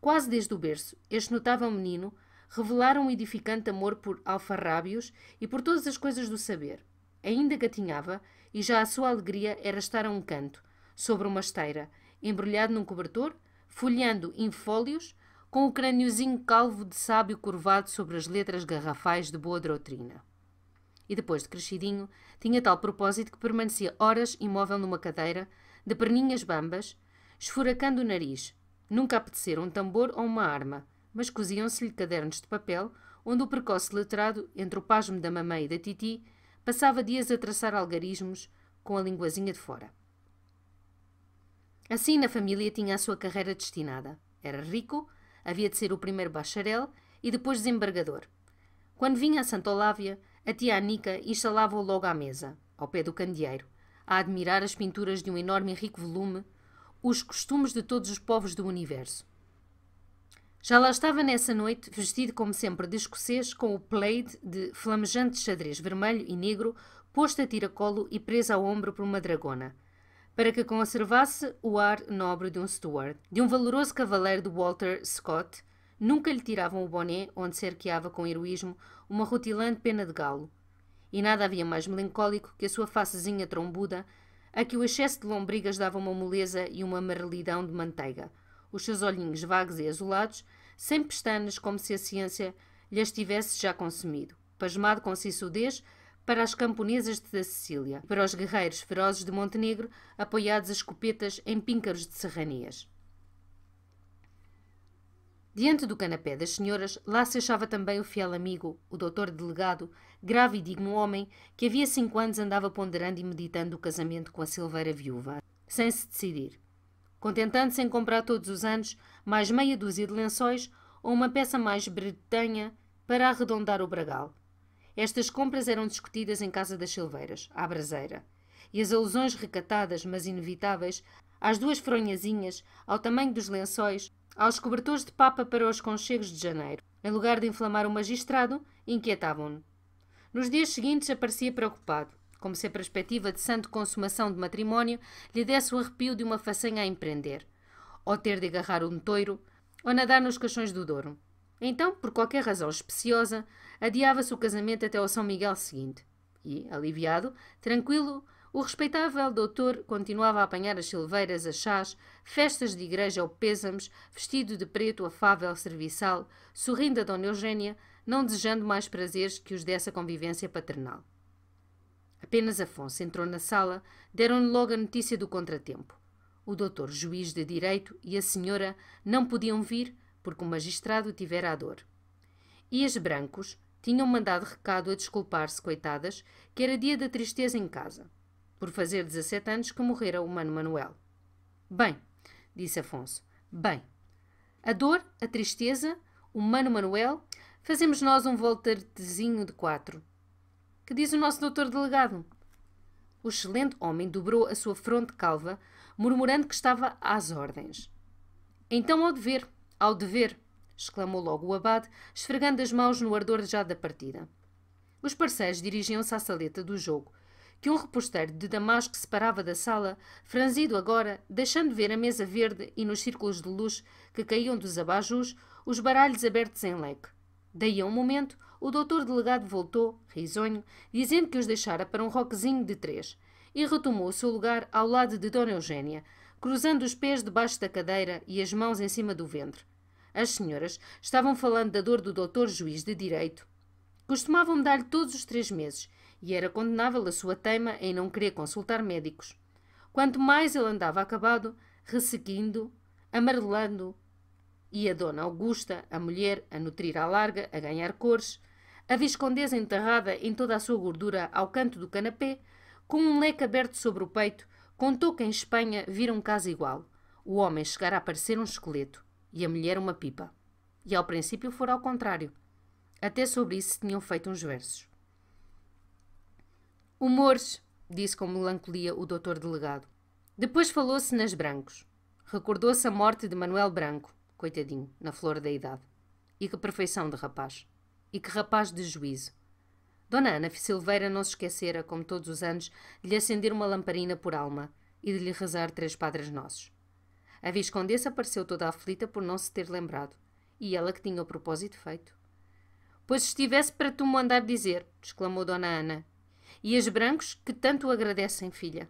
Quase desde o berço, este notável menino revelara um edificante amor por alfarrábios e por todas as coisas do saber. Ainda gatinhava e já a sua alegria era estar a um canto, sobre uma esteira, embrulhado num cobertor, folheando infólios, com o crâniozinho calvo de sábio curvado sobre as letras garrafais de boa doutrina. E depois de crescidinho, tinha tal propósito que permanecia horas imóvel numa cadeira, de perninhas bambas, esfuracando o nariz. Nunca apeteceram um tambor ou uma arma, mas coziam-se-lhe cadernos de papel, onde o precoce letrado, entre o pasmo da mamãe e da titi, passava dias a traçar algarismos com a linguazinha de fora. Assim, na família tinha a sua carreira destinada. Era rico, havia de ser o primeiro bacharel e depois desembargador. Quando vinha a Santa Olávia, a tia Anica instalava-o logo à mesa, ao pé do candeeiro, a admirar as pinturas de um enorme e rico volume, Os Costumes de Todos os Povos do Universo. Já lá estava nessa noite, vestido como sempre de escocês, com o plaid de flamejante xadrez vermelho e negro, posto a tiracolo e preso ao ombro por uma dragona, para que conservasse o ar nobre de um steward, de um valoroso cavaleiro de Walter Scott, nunca lhe tiravam o boné onde cerqueava com heroísmo uma rutilante pena de galo, e nada havia mais melancólico que a sua facezinha trombuda, a que o excesso de lombrigas dava uma moleza e uma amarelidão de manteiga, os seus olhinhos vagos e azulados, sem pestanas, como se a ciência lhes tivesse já consumido, pasmado com sisudez para as camponesas da Sicília, para os guerreiros ferozes de Montenegro, apoiados a escopetas em píncaros de serranias. Diante do canapé das senhoras, lá se achava também o fiel amigo, o doutor delegado, grave e digno homem, que havia cinco anos andava ponderando e meditando o casamento com a Silveira viúva, sem se decidir. Contentando-se em comprar todos os anos mais meia dúzia de lençóis ou uma peça mais bretanha para arredondar o bragal. Estas compras eram discutidas em casa das Silveiras, à braseira, e as alusões recatadas, mas inevitáveis, às duas fronhazinhas, ao tamanho dos lençóis, aos cobertores de papa para os conchegos de janeiro. Em lugar de inflamar o magistrado, inquietavam-no. Nos dias seguintes aparecia preocupado, como se a perspectiva de santo consumação de matrimónio lhe desse o arrepio de uma façanha a empreender, ou ter de agarrar um toiro, ou nadar nos caixões do Douro. Então, por qualquer razão especiosa, adiava-se o casamento até ao São Miguel seguinte. E, aliviado, tranquilo, o respeitável doutor continuava a apanhar as silveiras a chás, festas de igreja ou pêsames, vestido de preto afável serviçal, sorrindo a Dona Eugênia, não desejando mais prazeres que os dessa convivência paternal. Apenas Afonso entrou na sala, deram-lhe logo a notícia do contratempo. O doutor juiz de direito e a senhora não podiam vir porque o magistrado tivera a dor. E as brancos tinham mandado recado a desculpar-se, coitadas, que era dia da tristeza em casa por fazer 17 anos que morrera o Mano Manuel. Bem, disse Afonso, bem. A dor, a tristeza, o Mano Manuel, fazemos nós um voltartezinho de quatro. Que diz o nosso doutor delegado? O excelente homem dobrou a sua fronte calva, murmurando que estava às ordens. Então ao dever, ao dever, exclamou logo o abade, esfregando as mãos no ardor já da partida. Os parceiros dirigiam-se à saleta do jogo, que um reposteiro de damasco separava da sala, franzido agora, deixando ver a mesa verde e nos círculos de luz que caíam dos abajus, os baralhos abertos em leque. Daí a um momento, o doutor delegado voltou, risonho, dizendo que os deixara para um roquezinho de três, e retomou o seu lugar ao lado de Dona Eugênia, cruzando os pés debaixo da cadeira e as mãos em cima do ventre. As senhoras estavam falando da dor do doutor juiz de direito. Costumavam dar-lhe todos os três meses e era condenável a sua teima em não querer consultar médicos. Quanto mais ele andava acabado, resseguindo, amarelando, e a dona Augusta, a mulher, a nutrir à larga, a ganhar cores, a viscondesa enterrada em toda a sua gordura ao canto do canapé, com um leque aberto sobre o peito, contou que em Espanha vira um caso igual. O homem chegara a parecer um esqueleto e a mulher uma pipa. E ao princípio fora ao contrário. Até sobre isso tinham feito uns versos. Humores, disse com melancolia o doutor delegado. Depois falou-se nas Brancos. Recordou-se a morte de Manuel Branco, coitadinho, na flor da idade. E que perfeição de rapaz. E que rapaz de juízo. Dona Ana Silveira não se esquecera, como todos os anos, de lhe acender uma lamparina por alma e de lhe rezar três padres nossos. A viscondessa apareceu toda aflita por não se ter lembrado. E ela que tinha o propósito feito. Pois estivesse para tu me andar dizer, exclamou Dona Ana, e as brancos que tanto agradecem, filha.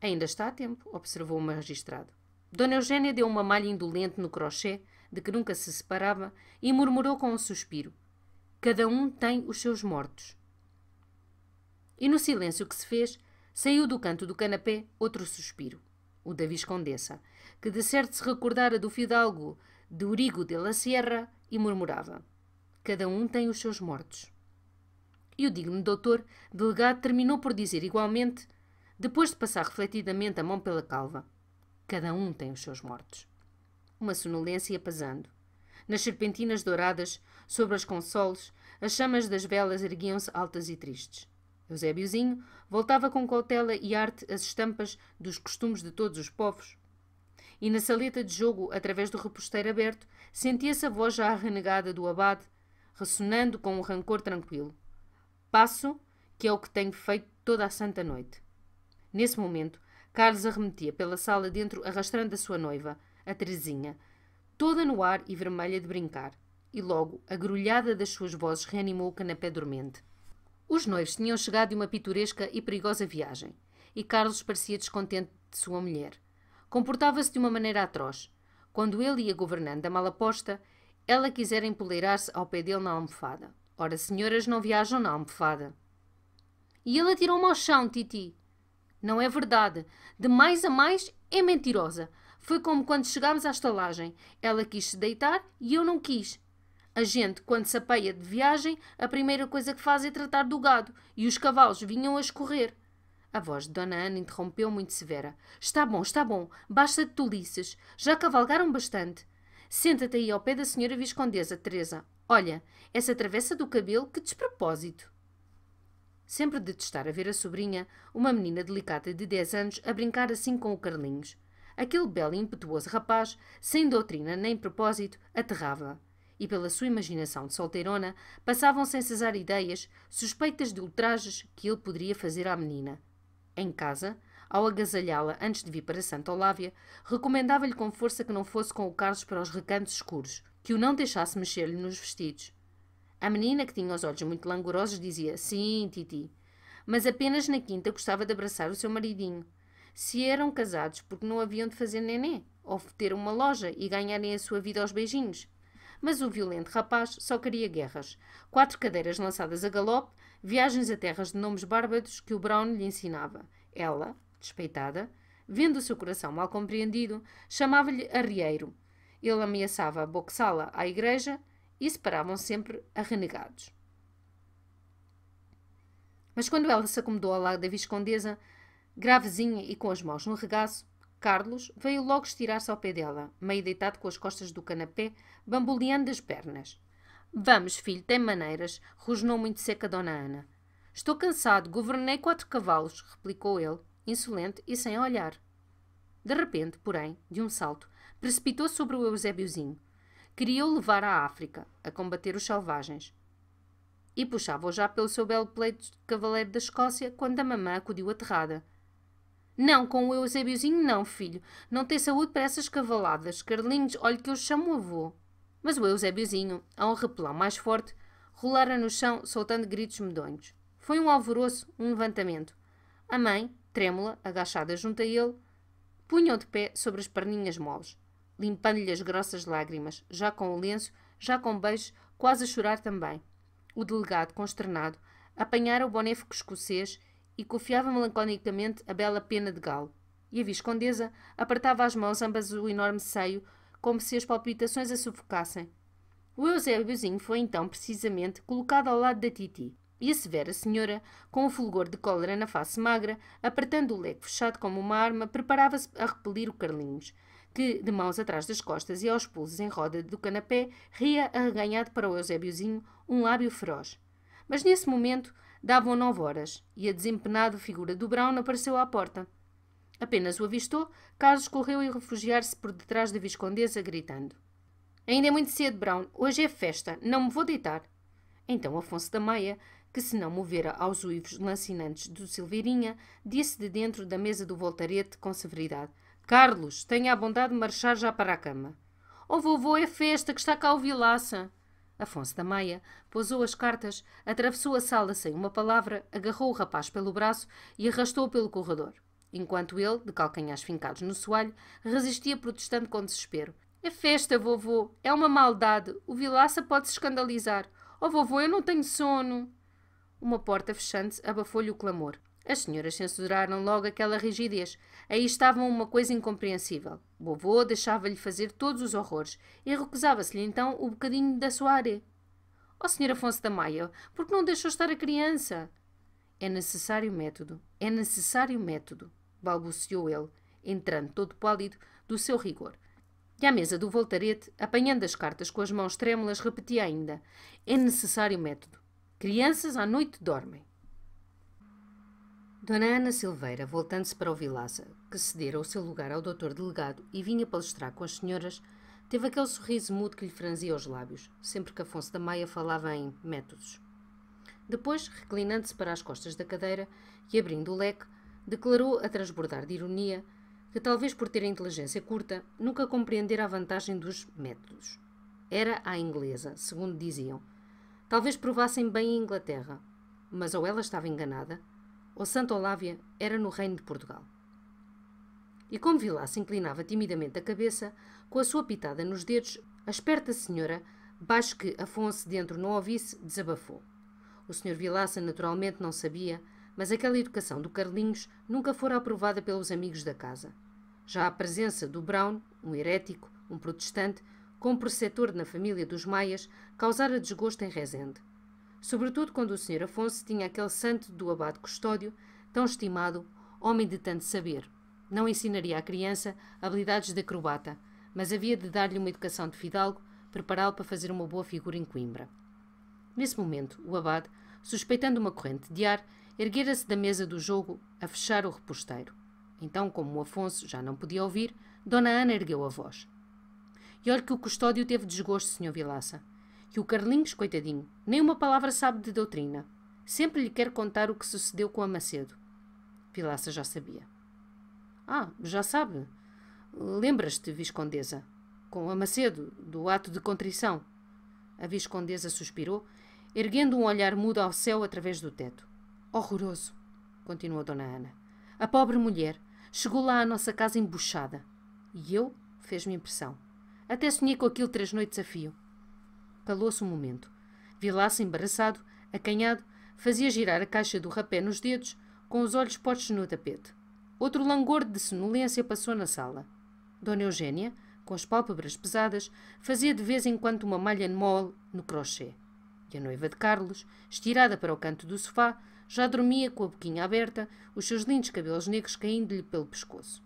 Ainda está a tempo, observou o magistrado. Dona Eugênia deu uma malha indolente no crochê, de que nunca se separava, e murmurou com um suspiro: Cada um tem os seus mortos. E no silêncio que se fez, saiu do canto do canapé outro suspiro, o da Viscondessa, que de certo se recordara do fidalgo de Urigo de la Sierra e murmurava: Cada um tem os seus mortos. E o digno doutor, delegado, terminou por dizer igualmente, depois de passar refletidamente a mão pela calva: Cada um tem os seus mortos. Uma sonolência pasando. Nas serpentinas douradas, sobre as consoles, as chamas das velas erguiam-se altas e tristes. Eusébiozinho voltava com cautela e arte as estampas dos costumes de todos os povos. E na saleta de jogo, através do reposteiro aberto, sentia-se a voz já renegada do abade, ressonando com um rancor tranquilo. Passo que é o que tenho feito toda a santa noite. Nesse momento, Carlos arremetia pela sala dentro, arrastando a sua noiva, a Teresinha toda no ar e vermelha de brincar, e logo a grulhada das suas vozes reanimou o canapé dormente. Os noivos tinham chegado de uma pitoresca e perigosa viagem, e Carlos parecia descontente de sua mulher. Comportava-se de uma maneira atroz. Quando ele ia governando a mala posta, Malaposta, ela quisera empoleirar-se ao pé dele na almofada. Ora, senhoras não viajam na almofada. E ele atirou-me ao chão, Titi. Não é verdade. De mais a mais é mentirosa. Foi como quando chegámos à estalagem. Ela quis se deitar e eu não quis. A gente, quando se apeia de viagem, a primeira coisa que faz é tratar do gado, e os cavalos vinham a escorrer. A voz de Dona Ana interrompeu muito severa. Está bom, está bom, basta de tolices. Já cavalgaram bastante. Senta-te aí ao pé da senhora Viscondesa, Teresa. Olha, essa travessa do cabelo, que despropósito! Sempre detestar a ver a sobrinha, uma menina delicada de 10 anos, a brincar assim com o Carlinhos. Aquele belo e impetuoso rapaz, sem doutrina nem propósito, aterrava. E pela sua imaginação de solteirona, passavam sem cessar ideias, suspeitas de ultrajes que ele poderia fazer à menina. Em casa, ao agasalhá-la antes de vir para Santa Olávia, recomendava-lhe com força que não fosse com o Carlos para os recantos escuros, que o não deixasse mexer-lhe nos vestidos. A menina, que tinha os olhos muito langorosos dizia: Sim, Titi. Mas apenas na quinta gostava de abraçar o seu maridinho. Se eram casados, porque não haviam de fazer nenê, ou ter uma loja e ganharem a sua vida aos beijinhos. Mas o violento rapaz só queria guerras, quatro cadeiras lançadas a galope, viagens a terras de nomes bárbaros que o Brown lhe ensinava. Ela, despeitada, vendo o seu coração mal compreendido, chamava-lhe arrieiro ele ameaçava boxá-la à igreja e separavam sempre renegados. Mas quando ela se acomodou ao lado da viscondesa, gravezinha e com as mãos no regaço, Carlos veio logo estirar-se ao pé dela, meio deitado com as costas do canapé, bamboleando as pernas. Vamos, filho, tem maneiras, rosnou muito seca Dona Ana. Estou cansado, governei quatro cavalos, replicou ele, insolente e sem olhar. De repente, porém, de um salto, precipitou sobre o Eusébiozinho. Queria-o levar à África, a combater os selvagens. E puxava-o já pelo seu belo pleito de cavaleiro da Escócia quando a mamã acudiu aterrada. Não, com o Eusébiozinho não, filho. Não tem saúde para essas cavaladas. Carlinhos, olhe que eu chamo avô. Mas o Eusébiozinho, a um repelão mais forte, rolara no chão, soltando gritos medonhos. Foi um alvoroço, um levantamento. A mãe, trêmula, agachada junto a ele, punha-o de pé sobre as perninhas moles limpando-lhe as grossas lágrimas, já com o lenço, já com beijos, quase a chorar também. O delegado, consternado, apanhara o bonéfico escocês e cofiava melancolicamente a bela pena de galo. E a viscondesa apertava as mãos ambas o enorme seio, como se as palpitações a sufocassem. O Eusébiozinho foi então, precisamente, colocado ao lado da Titi. E a severa senhora, com um fulgor de cólera na face magra, apertando o leque fechado como uma arma, preparava-se a repelir o Carlinhos que, de mãos atrás das costas e aos pulsos em roda do canapé, ria arreganhado para o Eusébiozinho, um lábio feroz. Mas nesse momento davam nove horas e a desempenada figura do Brown apareceu à porta. Apenas o avistou, Carlos correu a refugiar-se por detrás da Viscondesa gritando: Ainda é muito cedo, Brown. Hoje é festa. Não me vou deitar. Então Afonso da Maia, que se não movera aos uivos lancinantes do Silveirinha, disse de dentro da mesa do voltarete com severidade: Carlos, tenha a bondade de marchar já para a cama. Oh, vovô, é festa que está cá o vilaça. Afonso da Maia pousou as cartas, atravessou a sala sem uma palavra, agarrou o rapaz pelo braço e arrastou-o pelo corredor. Enquanto ele, de calcanhares fincados no soalho, resistia protestando com desespero. É festa, vovô, é uma maldade. O vilaça pode se escandalizar. Oh, vovô, eu não tenho sono. Uma porta fechante abafou-lhe o clamor. As senhoras censuraram logo aquela rigidez Aí estavam uma coisa incompreensível. O avô deixava-lhe fazer todos os horrores e recusava-se-lhe então o bocadinho da sua areia. Ó oh, Sr. Afonso da Maia, por que não deixou estar a criança? É necessário método, é necessário método, balbuciou ele, entrando todo pálido do seu rigor. E à mesa do voltarete, apanhando as cartas com as mãos trêmulas, repetia ainda: É necessário método. Crianças à noite dormem. Dona Ana Silveira, voltando-se para o Vilaça, que cedera o seu lugar ao doutor delegado e vinha palestrar com as senhoras, teve aquele sorriso mudo que lhe franzia os lábios, sempre que Afonso da Maia falava em métodos. Depois, reclinando-se para as costas da cadeira e abrindo o leque, declarou a transbordar de ironia que, talvez por ter a inteligência curta, nunca compreendera a vantagem dos métodos. Era à inglesa, segundo diziam. Talvez provassem bem em Inglaterra, mas ou ela estava enganada, ou Santa Olávia era no Reino de Portugal. E como Vilaça inclinava timidamente a cabeça, com a sua pitada nos dedos, a esperta senhora, baixo que Afonso dentro não ouvisse, desabafou. O senhor Vilaça naturalmente não sabia, mas aquela educação do Carlinhos nunca fora aprovada pelos amigos da casa. Já a presença do Brown, um herético, um protestante, como preceptor na família dos Maias, causara desgosto em Rezende sobretudo quando o Sr. Afonso tinha aquele santo do abade custódio, tão estimado, homem de tanto saber. Não ensinaria à criança habilidades de acrobata, mas havia de dar-lhe uma educação de fidalgo, prepará-lo para fazer uma boa figura em Coimbra. Nesse momento, o abade, suspeitando uma corrente de ar, erguera-se da mesa do jogo a fechar o reposteiro. Então, como o Afonso já não podia ouvir, Dona Ana ergueu a voz. E olhe que o custódio teve desgosto, Sr. Vilaça que o Carlinhos, coitadinho, nem uma palavra sabe de doutrina. Sempre lhe quer contar o que sucedeu com a Macedo. Vilaça já sabia. Ah, já sabe. Lembras-te, Viscondesa, com a Macedo, do ato de contrição? A Viscondesa suspirou, erguendo um olhar mudo ao céu através do teto. Horroroso, continuou Dona Ana. A pobre mulher chegou lá à nossa casa embuchada. E eu, fez-me impressão. Até sonhei com aquilo três noites a fio. Calou-se um momento. Vilaça, embaraçado, acanhado, fazia girar a caixa do rapé nos dedos, com os olhos postos no tapete. Outro langor de sonolência passou na sala. Dona Eugênia, com as pálpebras pesadas, fazia de vez em quando uma malha mole no crochê. E a noiva de Carlos, estirada para o canto do sofá, já dormia com a boquinha aberta, os seus lindos cabelos negros caindo-lhe pelo pescoço.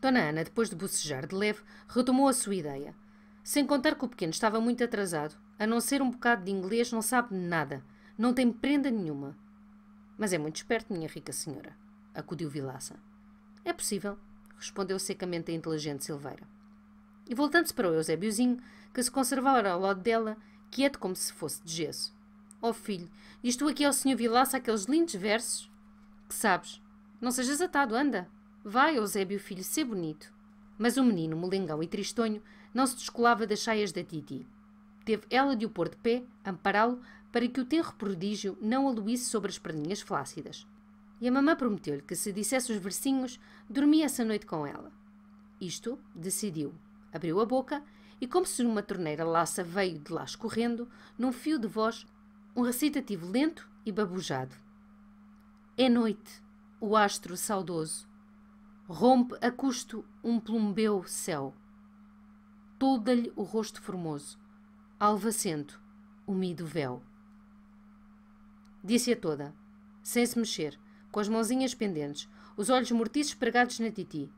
Dona Ana, depois de bocejar de leve, retomou a sua ideia. Sem contar que o pequeno estava muito atrasado. A não ser um bocado de inglês, não sabe nada. Não tem prenda nenhuma. Mas é muito esperto, minha rica senhora, acudiu Vilaça. É possível, respondeu secamente a inteligente Silveira. E voltando-se para o Eusébiozinho, que se conservara ao lado dela, quieto como se fosse de gesso. Oh filho, diz tu aqui ao senhor Vilaça aqueles lindos versos? Que sabes? Não sejas atado, anda. Vai, Eusébio filho, ser bonito. Mas o menino, molengão e tristonho, não se descolava das saias da Titi. Teve ela de o pôr de pé, ampará-lo, para que o tenro prodígio não aluísse sobre as perninhas flácidas. E a mamã prometeu-lhe que, se dissesse os versinhos, dormia essa noite com ela. Isto decidiu. Abriu a boca e, como se numa torneira laça veio de lá escorrendo, num fio de voz, um recitativo lento e babujado. É noite, o astro saudoso. Rompe a custo um plumbeu céu toda lhe o rosto formoso, alvacento, umido véu. Disse-a toda, sem se mexer, com as mãozinhas pendentes, os olhos mortiços pregados na titi.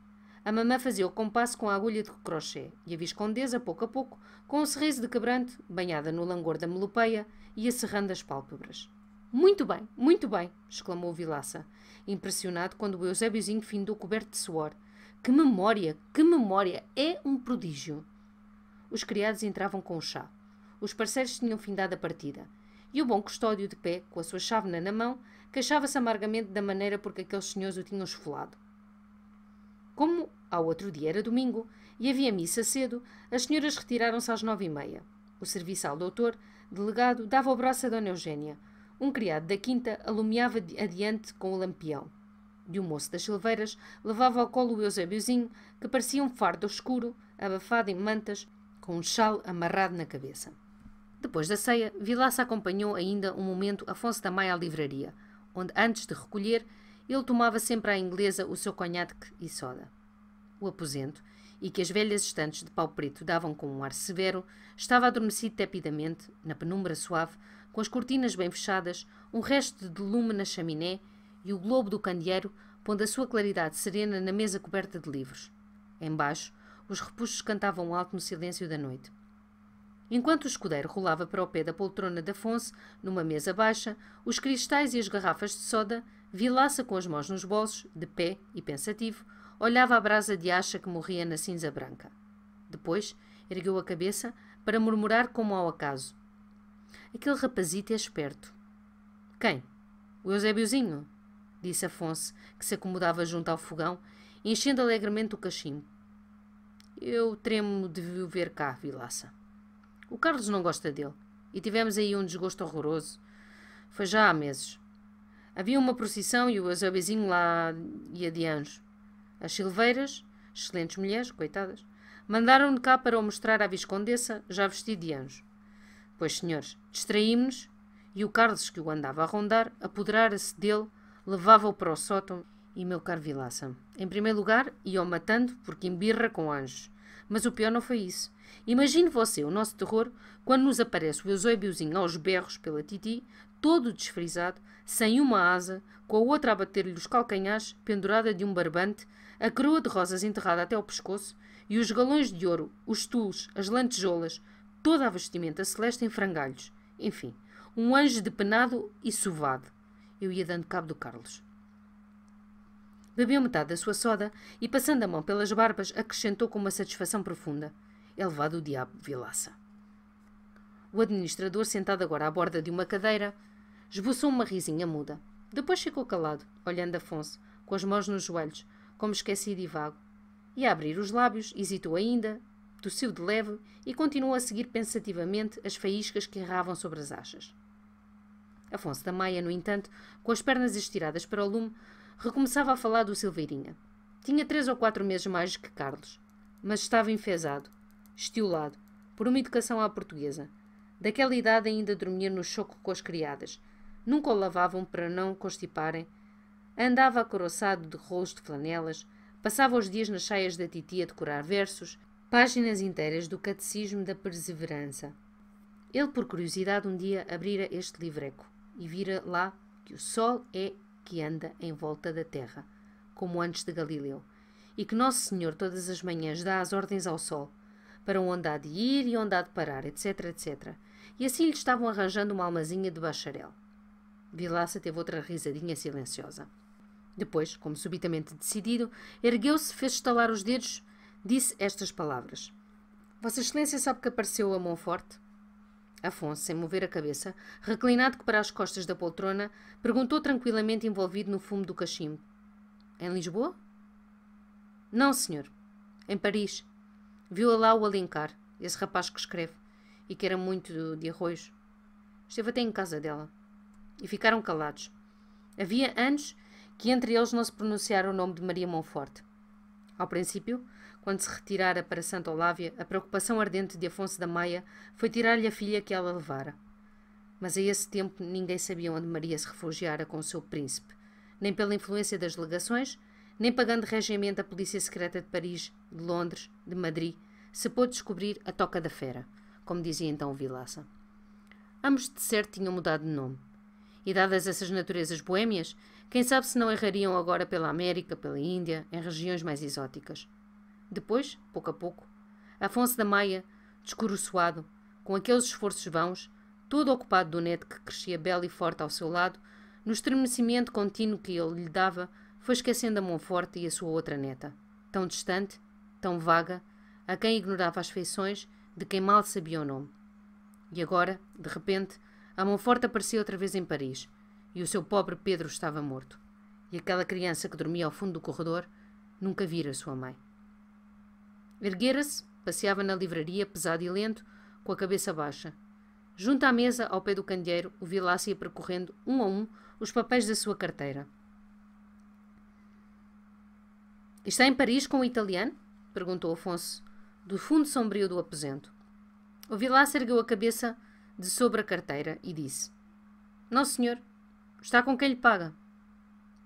A mamã fazia o compasso com a agulha de crochê e a viscondeza, pouco a pouco, com um sorriso de quebrante, banhada no langor da melopeia, ia cerrando as pálpebras. Muito bem, muito bem! exclamou Vilaça, impressionado quando o Eusébiozinho findou coberto de suor. Que memória, que memória! É um prodígio! Os criados entravam com o chá. Os parceiros tinham findado a partida. E o bom custódio de pé, com a sua chávena na mão, queixava-se amargamente da maneira por que aqueles senhores o tinham esfolado. Como ao outro dia era domingo e havia missa cedo, as senhoras retiraram-se às nove e meia. O serviçal doutor, delegado, dava o braço a Dona Eugênia. Um criado da quinta alumiava adiante com o lampião. E o moço das silveiras levava ao colo o Eusébiozinho, que parecia um fardo escuro, abafado em mantas, com um chal amarrado na cabeça. Depois da ceia, Vilaça acompanhou ainda um momento Afonso da Maia à livraria, onde, antes de recolher, ele tomava sempre à inglesa o seu conhaque e soda. O aposento, e que as velhas estantes de pau preto davam com um ar severo, estava adormecido tepidamente, na penumbra suave, com as cortinas bem fechadas, um resto de lume na chaminé e o globo do candeeiro pondo a sua claridade serena na mesa coberta de livros. Embaixo, os repuxos cantavam alto no silêncio da noite. Enquanto o escudeiro rolava para o pé da poltrona de Afonso, numa mesa baixa, os cristais e as garrafas de soda, Vilaça com as mãos nos bolsos, de pé e pensativo, olhava a brasa de acha que morria na cinza branca. Depois, ergueu a cabeça para murmurar como ao acaso. Aquele rapazito é esperto. Quem? O Eusébiozinho? Disse Afonso, que se acomodava junto ao fogão, enchendo alegremente o cachimbo. Eu tremo de o ver cá, Vilaça. O Carlos não gosta dele. E tivemos aí um desgosto horroroso. Foi já há meses. Havia uma procissão e o Azobezinho lá ia de anjo. As Silveiras, excelentes mulheres, coitadas, mandaram-me cá para o mostrar à Viscondessa, já vestido de anjo. Pois, senhores, distraímos-nos e o Carlos, que o andava a rondar, apoderara-se dele, levava-o para o sótão e meu caro Vilaça, em primeiro lugar, iam matando porque embirra com anjos. Mas o pior não foi isso. Imagine você o nosso terror quando nos aparece o Eusébiozinho aos berros pela Titi, todo desfrisado, sem uma asa, com a outra a bater-lhe os calcanhares, pendurada de um barbante, a coroa de rosas enterrada até ao pescoço e os galões de ouro, os tules, as lantejoulas, toda a vestimenta celeste em frangalhos. Enfim, um anjo depenado e sovado. Eu ia dando cabo do Carlos. Bebeu metade da sua soda e, passando a mão pelas barbas, acrescentou com uma satisfação profunda: Elevado o diabo, vilaça. O administrador, sentado agora à borda de uma cadeira, esboçou uma risinha muda. Depois ficou calado, olhando Afonso, com as mãos nos joelhos, como esquecido e vago. E a abrir os lábios, hesitou ainda, tossiu de leve e continuou a seguir pensativamente as faíscas que erravam sobre as achas. Afonso da Maia, no entanto, com as pernas estiradas para o lume, Recomeçava a falar do Silveirinha. Tinha três ou quatro meses mais que Carlos, mas estava enfesado, estiolado, por uma educação à portuguesa. Daquela idade ainda dormia no choco com as criadas. Nunca o lavavam para não constiparem. Andava acoroçado de rolos de flanelas, passava os dias nas saias da titia a decorar versos, páginas inteiras do Catecismo da Perseverança. Ele, por curiosidade, um dia abrira este livreco e vira lá que o sol é que anda em volta da terra, como antes de Galileu, e que Nosso Senhor todas as manhãs dá as ordens ao sol, para onde há de ir e onde há de parar, etc, etc. E assim lhe estavam arranjando uma almazinha de bacharel. Vilaça teve outra risadinha silenciosa. Depois, como subitamente decidido, ergueu-se, fez estalar os dedos, disse estas palavras. Vossa Excelência sabe que apareceu a mão forte." Afonso, sem mover a cabeça, reclinado para as costas da poltrona, perguntou tranquilamente, envolvido no fumo do cachimbo: Em Lisboa? Não, senhor. Em Paris. Viu-a lá o Alencar, esse rapaz que escreve, e que era muito de arroz. Esteve até em casa dela. E ficaram calados. Havia anos que entre eles não se pronunciara o nome de Maria Monforte. Ao princípio, quando se retirara para Santa Olávia, a preocupação ardente de Afonso da Maia foi tirar-lhe a filha que ela levara. Mas a esse tempo ninguém sabia onde Maria se refugiara com o seu príncipe, nem pela influência das legações, nem pagando regiamente a Polícia Secreta de Paris, de Londres, de Madrid, se pôde descobrir a Toca da Fera, como dizia então o Vilaça. Ambos de certo tinham mudado de nome. E dadas essas naturezas boêmias, quem sabe se não errariam agora pela América, pela Índia, em regiões mais exóticas. Depois, pouco a pouco, Afonso da Maia, descoroçoado, com aqueles esforços vãos, todo ocupado do neto que crescia belo e forte ao seu lado, no estremecimento contínuo que ele lhe dava, foi esquecendo a mão forte e a sua outra neta, tão distante, tão vaga, a quem ignorava as feições, de quem mal sabia o nome. E agora, de repente, a mão forte aparecia outra vez em Paris, e o seu pobre Pedro estava morto. E aquela criança que dormia ao fundo do corredor nunca vira sua mãe. Erguera-se, passeava na livraria, pesado e lento, com a cabeça baixa. Junto à mesa, ao pé do candeeiro, o Vilas ia percorrendo, um a um, os papéis da sua carteira. Está em Paris com o italiano? perguntou Afonso, do fundo sombrio do aposento. O Vilas ergueu a cabeça de sobre a carteira e disse: Não, senhor, está com quem lhe paga.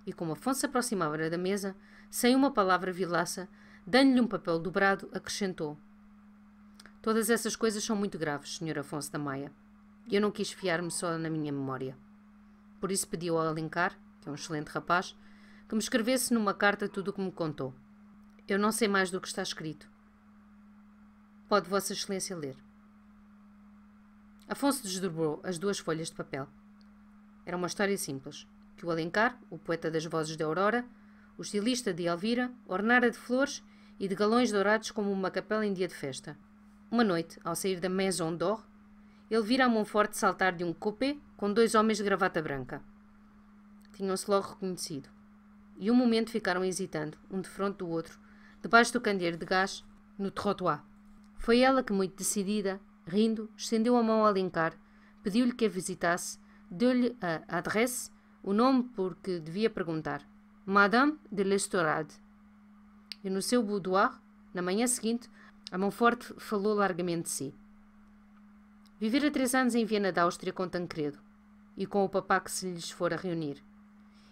E como Afonso se aproximava da mesa, sem uma palavra Vilaça Dando-lhe um papel dobrado, acrescentou: Todas essas coisas são muito graves, Sr. Afonso da Maia. Eu não quis fiar-me só na minha memória. Por isso pedi ao Alencar, que é um excelente rapaz, que me escrevesse numa carta tudo o que me contou. Eu não sei mais do que está escrito. Pode Vossa Excelência ler. Afonso desdobrou as duas folhas de papel. Era uma história simples, que o Alencar, o poeta das vozes da Aurora, o estilista de Elvira, ornara de flores e de galões dourados como uma capela em dia de festa. Uma noite, ao sair da Maison d'Or, ele vira a forte saltar de um coupé com dois homens de gravata branca. Tinham-se logo reconhecido. E um momento ficaram hesitando, um defronte do outro, debaixo do candeeiro de gás, no trottoir. Foi ela que, muito decidida, rindo, estendeu a mão a Alencar, pediu-lhe que a visitasse, deu-lhe a adresse, o nome porque devia perguntar. Madame de L'estorade e no seu boudoir, na manhã seguinte, a Monforte falou largamente de si. Vivera três anos em Viena da Áustria com Tancredo e com o papá que se lhes fora reunir,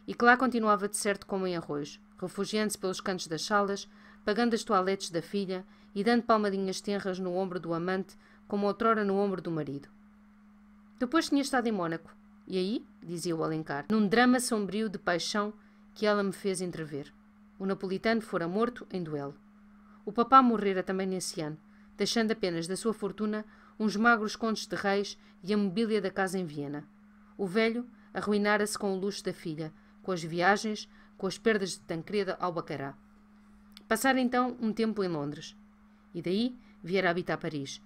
e que lá continuava de certo como em arroz, refugiando-se pelos cantos das salas, pagando as toaletes da filha e dando palmadinhas tenras no ombro do amante, como outrora no ombro do marido. Depois tinha estado em Mônaco, e aí, dizia o Alencar, num drama sombrio de paixão que ela me fez entrever. O napolitano fora morto em duelo. O papá morrera também nesse ano, deixando apenas da sua fortuna uns magros contos de reis e a mobília da casa em Viena. O velho arruinara-se com o luxo da filha, com as viagens, com as perdas de Tancreda ao Bacará. Passara então um tempo em Londres e daí viera habitar Paris,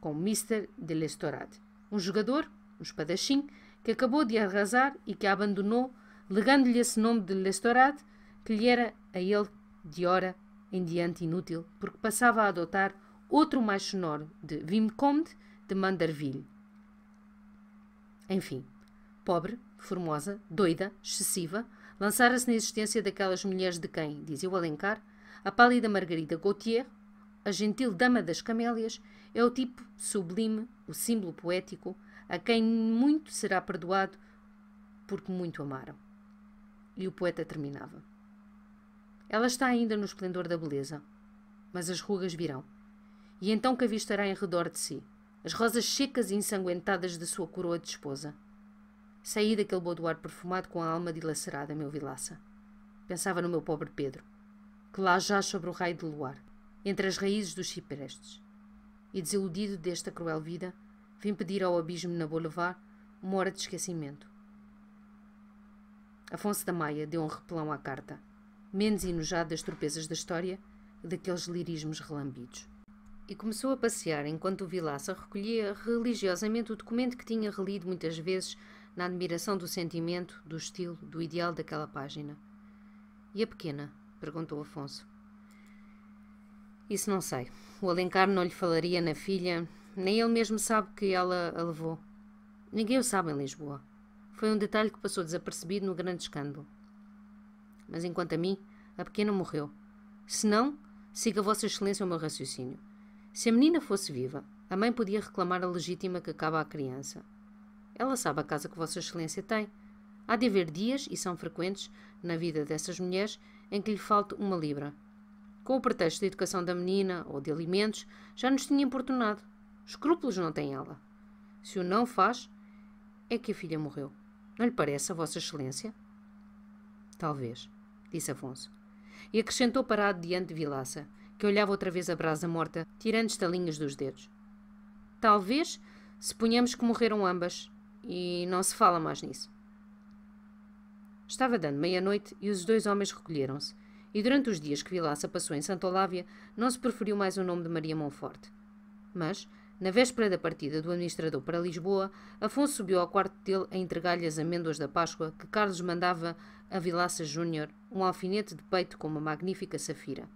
com Mr. de L'estorade, um jogador, um espadachim, que acabou de arrasar e que a abandonou, legando-lhe esse nome de L'estorade que lhe era a ele de hora em diante inútil, porque passava a adotar outro mais sonoro de Vimcomte de Manderville. Enfim, pobre, formosa, doida, excessiva, lançara-se na existência daquelas mulheres de quem, dizia o Alencar, a pálida Margarida Gautier, a gentil dama das camélias, é o tipo sublime, o símbolo poético, a quem muito será perdoado porque muito amaram. E o poeta terminava. Ela está ainda no esplendor da beleza, mas as rugas virão. E então que avistará em redor de si, as rosas secas e ensanguentadas de sua coroa de esposa. Saí daquele boudoir perfumado com a alma dilacerada, meu vilaça. Pensava no meu pobre Pedro, que lá jaz sobre o raio de luar, entre as raízes dos ciprestes. E desiludido desta cruel vida, vim pedir ao abismo na Boulevard uma hora de esquecimento. Afonso da Maia deu um repelão à carta menos enojado das torpezas da história e daqueles lirismos relambidos. E começou a passear enquanto o Vilaça recolhia religiosamente o documento que tinha relido muitas vezes na admiração do sentimento, do estilo, do ideal daquela página. E a pequena? perguntou Afonso. Isso não sei. O Alencar não lhe falaria na filha, nem ele mesmo sabe que ela a levou. Ninguém o sabe em Lisboa. Foi um detalhe que passou desapercebido no grande escândalo mas enquanto a mim, a pequena morreu. Se não, siga Vossa Excelência o meu raciocínio. Se a menina fosse viva, a mãe podia reclamar a legítima que acaba à criança. Ela sabe a casa que Vossa Excelência tem. Há de haver dias, e são frequentes, na vida dessas mulheres, em que lhe falte uma libra. Com o pretexto da educação da menina ou de alimentos, já nos tinha importunado. Escrúpulos não tem ela. Se o não faz, é que a filha morreu. Não lhe parece a Vossa Excelência? Talvez disse Afonso. E acrescentou parado diante de Vilaça, que olhava outra vez a brasa morta, tirando estalinhos dos dedos. Talvez, se ponhamos que morreram ambas, e não se fala mais nisso. Estava dando meia-noite e os dois homens recolheram-se, e durante os dias que Vilaça passou em Santa Olávia, não se preferiu mais o nome de Maria Monforte. Mas, na véspera da partida do administrador para Lisboa, Afonso subiu ao quarto dele a entregar-lhe as amêndoas da Páscoa que Carlos mandava a Vilaça Júnior, um alfinete de peito com uma magnífica safira.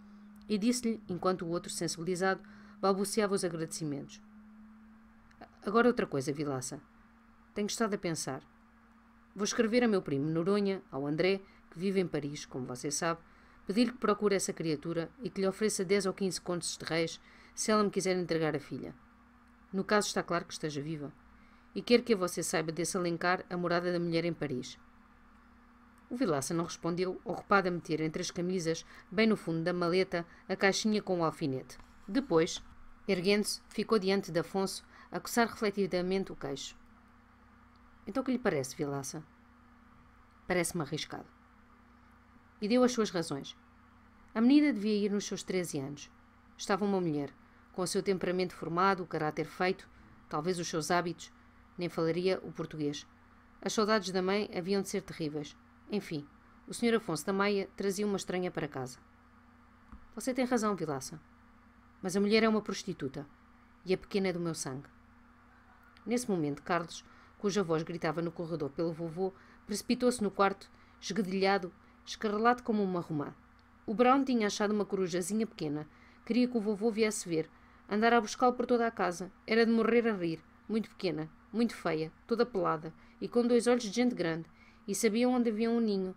E disse-lhe, enquanto o outro, sensibilizado, balbuciava os agradecimentos. Agora outra coisa, Vilaça. Tenho estado a pensar. Vou escrever a meu primo Noronha, ao André, que vive em Paris, como você sabe, pedir-lhe que procure essa criatura e que lhe ofereça 10 ou 15 contos de reis se ela me quiser entregar a filha. No caso, está claro que esteja viva. E quero que a você saiba desse alencar a morada da mulher em Paris. O Vilaça não respondeu, ocupado a meter entre as camisas, bem no fundo da maleta, a caixinha com o alfinete. Depois, erguendo-se, ficou diante de Afonso, a coçar refletidamente o queixo. Então que lhe parece, Vilaça? Parece-me arriscado. E deu as suas razões. A menina devia ir nos seus treze anos. Estava uma mulher, com o seu temperamento formado, o caráter feito, talvez os seus hábitos, nem falaria o português. As saudades da mãe haviam de ser terríveis. Enfim, o Sr. Afonso da Maia trazia uma estranha para casa. Você tem razão, Vilaça. Mas a mulher é uma prostituta. E a é pequena é do meu sangue. Nesse momento, Carlos, cuja voz gritava no corredor pelo vovô, precipitou-se no quarto, esguedilhado, escarrelado como uma romã. O Brown tinha achado uma corujazinha pequena. Queria que o vovô viesse ver, Andara a buscá-lo por toda a casa. Era de morrer a rir. Muito pequena, muito feia, toda pelada e com dois olhos de gente grande. E sabiam onde havia um ninho.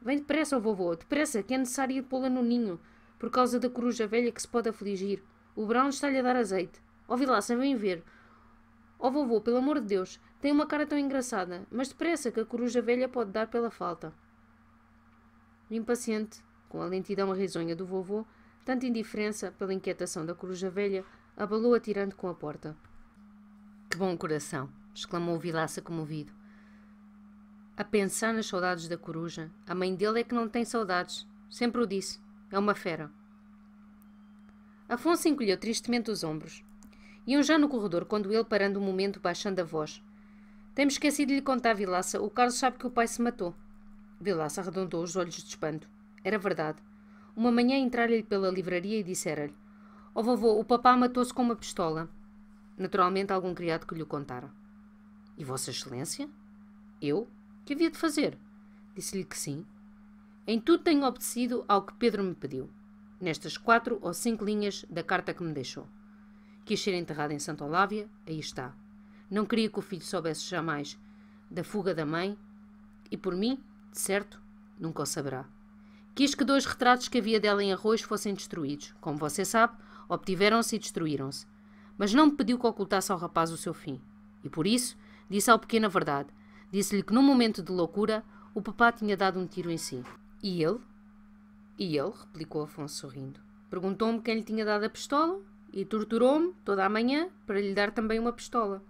Vem depressa, vovô, depressa, que é necessário ir pô-la no ninho, por causa da coruja velha que se pode afligir. O Brown está-lhe a dar azeite. Ouvi lá, vem ver. Ó vovô, pelo amor de Deus, tem uma cara tão engraçada, mas depressa que a coruja velha pode dar pela falta. Impaciente, com a lentidão risonha do vovô, Tanta indiferença pela inquietação da coruja velha abalou atirando com a porta. Que bom coração! exclamou Vilaça comovido. A pensar nas saudades da coruja, a mãe dele é que não tem saudades. Sempre o disse. É uma fera. Afonso encolheu tristemente os ombros. Iam já no corredor quando ele, parando um momento, baixando a voz. Temos esquecido de lhe contar, Vilaça. O Carlos sabe que o pai se matou. Vilaça arredondou os olhos de espanto. Era verdade. Uma manhã entrara-lhe pela livraria e dissera-lhe: Ó oh, vovô, o papá matou-se com uma pistola. Naturalmente, algum criado que lhe contara. E Vossa Excelência? Eu? Que havia de fazer? Disse-lhe que sim. Em tudo tenho obedecido ao que Pedro me pediu, nestas quatro ou cinco linhas da carta que me deixou. Quis ser enterrado em Santa Olávia, aí está. Não queria que o filho soubesse jamais da fuga da mãe, e por mim, de certo, nunca o saberá. Quis que dois retratos que havia dela em arroz fossem destruídos. Como você sabe, obtiveram-se e destruíram-se. Mas não me pediu que ocultasse ao rapaz o seu fim. E por isso, disse ao pequeno a verdade. Disse-lhe que num momento de loucura, o papá tinha dado um tiro em si. E ele? E ele? replicou Afonso sorrindo. Perguntou-me quem lhe tinha dado a pistola e torturou-me toda a manhã para lhe dar também uma pistola.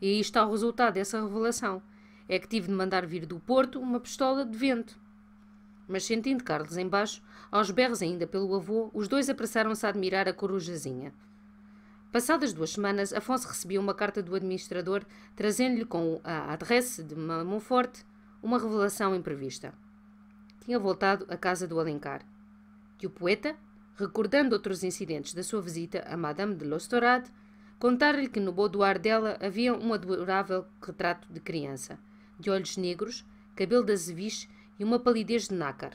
E aí está o resultado dessa revelação. É que tive de mandar vir do Porto uma pistola de vento mas sentindo Carlos embaixo, aos berros ainda pelo avô, os dois apressaram-se a admirar a corujazinha. Passadas duas semanas, Afonso recebeu uma carta do administrador trazendo-lhe com a adresse de Mamonforte uma revelação imprevista. Tinha voltado à casa do Alencar. Que o poeta, recordando outros incidentes da sua visita a Madame de Lostorade, contara-lhe que no boudoir dela havia um adorável retrato de criança, de olhos negros, cabelo de azeviche e uma palidez de nácar.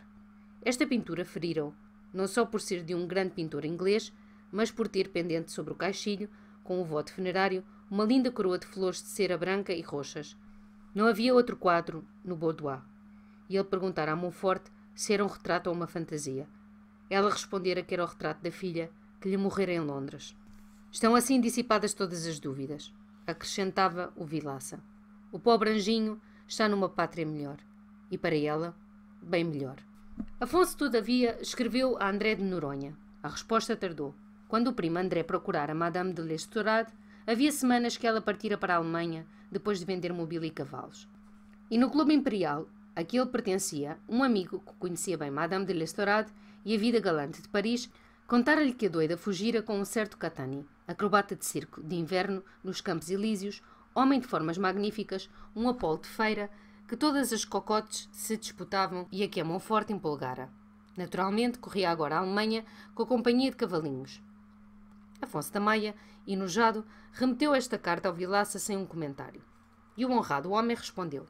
Esta pintura feriram, não só por ser de um grande pintor inglês, mas por ter pendente sobre o caixilho, com o voto funerário, uma linda coroa de flores de cera branca e roxas. Não havia outro quadro no Boudoir. E ele perguntara a Montfort se era um retrato ou uma fantasia. Ela respondera que era o retrato da filha, que lhe morrera em Londres. Estão assim dissipadas todas as dúvidas, acrescentava o Vilaça. O pobre anjinho está numa pátria melhor e para ela, bem melhor. Afonso, todavia, escreveu a André de Noronha. A resposta tardou. Quando o primo André procurara Madame de Lestorade, havia semanas que ela partira para a Alemanha depois de vender mobília e cavalos. E no Clube Imperial, a que ele pertencia, um amigo que conhecia bem Madame de Lestorade e a vida galante de Paris, contara-lhe que a doida fugira com um certo Catani, acrobata de circo de inverno nos Campos Elíseos, homem de formas magníficas, um apolo de feira, que todas as cocotes se disputavam e a que a forte empolgara. Naturalmente, corria agora à Alemanha com a companhia de cavalinhos. Afonso da Maia, enojado, remeteu esta carta ao Vilaça sem um comentário. E o honrado homem respondeu: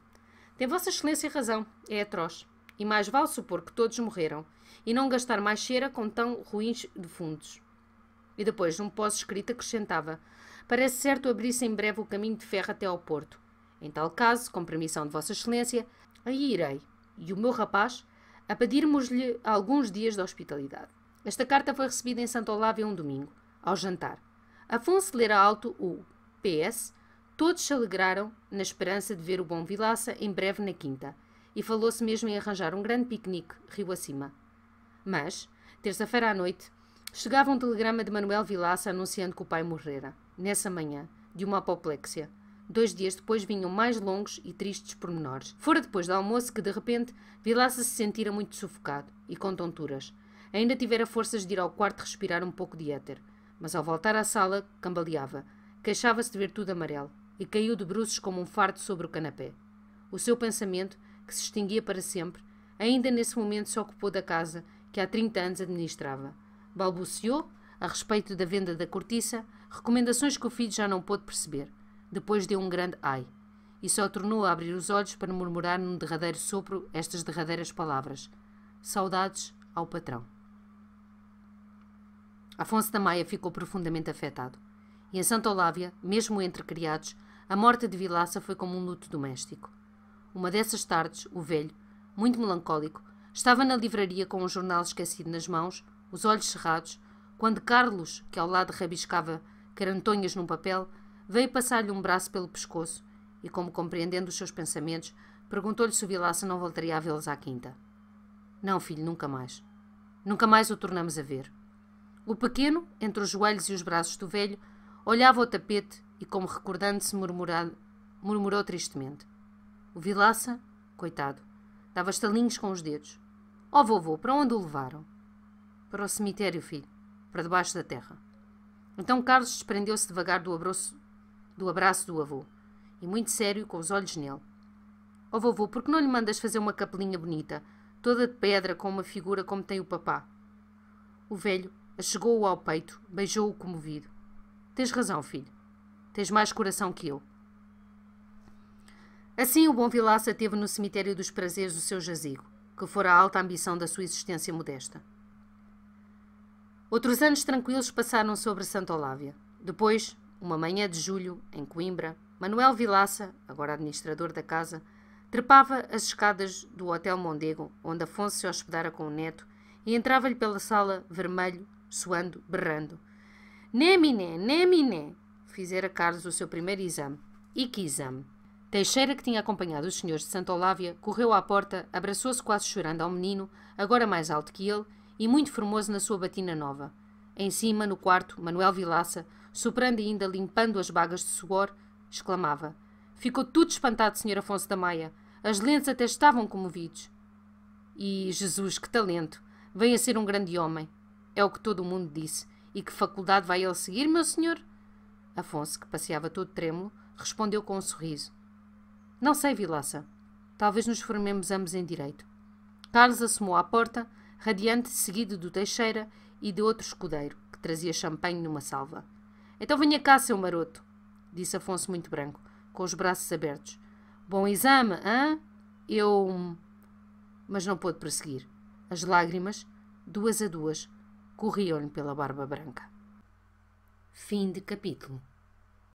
Tem Vossa Excelência razão, é atroz. E mais vale supor que todos morreram e não gastar mais cheira com tão ruins fundos. E depois, num pós escrito, acrescentava: Parece certo abrir-se em breve o caminho de ferro até ao Porto em tal caso, com permissão de Vossa Excelência, aí irei, e o meu rapaz, a pedirmos-lhe alguns dias de hospitalidade. Esta carta foi recebida em Santo Olávio um domingo, ao jantar. Afonso lera alto o PS. Todos se alegraram na esperança de ver o bom Vilaça em breve na quinta, e falou-se mesmo em arranjar um grande piquenique rio acima. Mas, terça-feira à noite, chegava um telegrama de Manuel Vilaça anunciando que o pai morrera, nessa manhã, de uma apoplexia. Dois dias depois vinham mais longos e tristes pormenores. Fora depois do almoço que, de repente, Vilaça se sentira muito sufocado e com tonturas. Ainda tivera forças de ir ao quarto respirar um pouco de éter. Mas ao voltar à sala, cambaleava. Queixava-se de ver tudo amarelo e caiu de bruços como um fardo sobre o canapé. O seu pensamento, que se extinguia para sempre, ainda nesse momento se ocupou da casa que há 30 anos administrava. Balbuciou, a respeito da venda da cortiça, recomendações que o filho já não pôde perceber. Depois deu um grande ai e só tornou a abrir os olhos para murmurar num derradeiro sopro estas derradeiras palavras: Saudades ao patrão. Afonso da Maia ficou profundamente afetado. E em Santa Olávia, mesmo entre criados, a morte de Vilaça foi como um luto doméstico. Uma dessas tardes, o velho, muito melancólico, estava na livraria com um jornal esquecido nas mãos, os olhos cerrados, quando Carlos, que ao lado rabiscava carantonhas num papel, veio passar-lhe um braço pelo pescoço e, como compreendendo os seus pensamentos, perguntou-lhe se o Vilaça não voltaria a vê-los à quinta. Não, filho, nunca mais. Nunca mais o tornamos a ver. O pequeno, entre os joelhos e os braços do velho, olhava o tapete e, como recordando-se, murmurou tristemente. O Vilaça, coitado, dava estalinhos com os dedos. Ó oh, vovô, para onde o levaram? Para o cemitério, filho, para debaixo da terra. Então Carlos desprendeu-se devagar do abraço do abraço do avô, e muito sério, com os olhos nele. Ó oh, vovô, por que não lhe mandas fazer uma capelinha bonita, toda de pedra, com uma figura como tem o papá? O velho achegou-o ao peito, beijou-o comovido. Tens razão, filho. Tens mais coração que eu. Assim, o bom Vilaça teve no cemitério dos prazeres o seu jazigo, que fora a alta ambição da sua existência modesta. Outros anos tranquilos passaram sobre Santa Olávia. Depois, uma manhã de julho, em Coimbra, Manuel Vilaça, agora administrador da casa, trepava as escadas do Hotel Mondego, onde Afonso se hospedara com o neto, e entrava-lhe pela sala, vermelho, suando, berrando. Neminé, né, neminé! Né, fizera Carlos o seu primeiro exame. E que exame! Teixeira, que tinha acompanhado os senhores de Santa Olávia, correu à porta, abraçou-se quase chorando ao menino, agora mais alto que ele, e muito formoso na sua batina nova. Em cima, no quarto, Manuel Vilaça, soprando e ainda limpando as bagas de suor, exclamava. Ficou tudo espantado, Sr. Afonso da Maia. As lentes até estavam comovidos. E Jesus, que talento! Vem a ser um grande homem. É o que todo o mundo disse. E que faculdade vai ele seguir, meu senhor? Afonso, que passeava todo trêmulo, respondeu com um sorriso. Não sei, Vilaça. Talvez nos formemos ambos em direito. Carlos assomou à porta, radiante, seguido do Teixeira e de outro escudeiro, que trazia champanhe numa salva. Então venha cá, seu maroto, disse Afonso muito branco, com os braços abertos. Bom exame, hã? Eu. Mas não pôde prosseguir. As lágrimas, duas a duas, corriam-lhe pela barba branca. Fim de capítulo.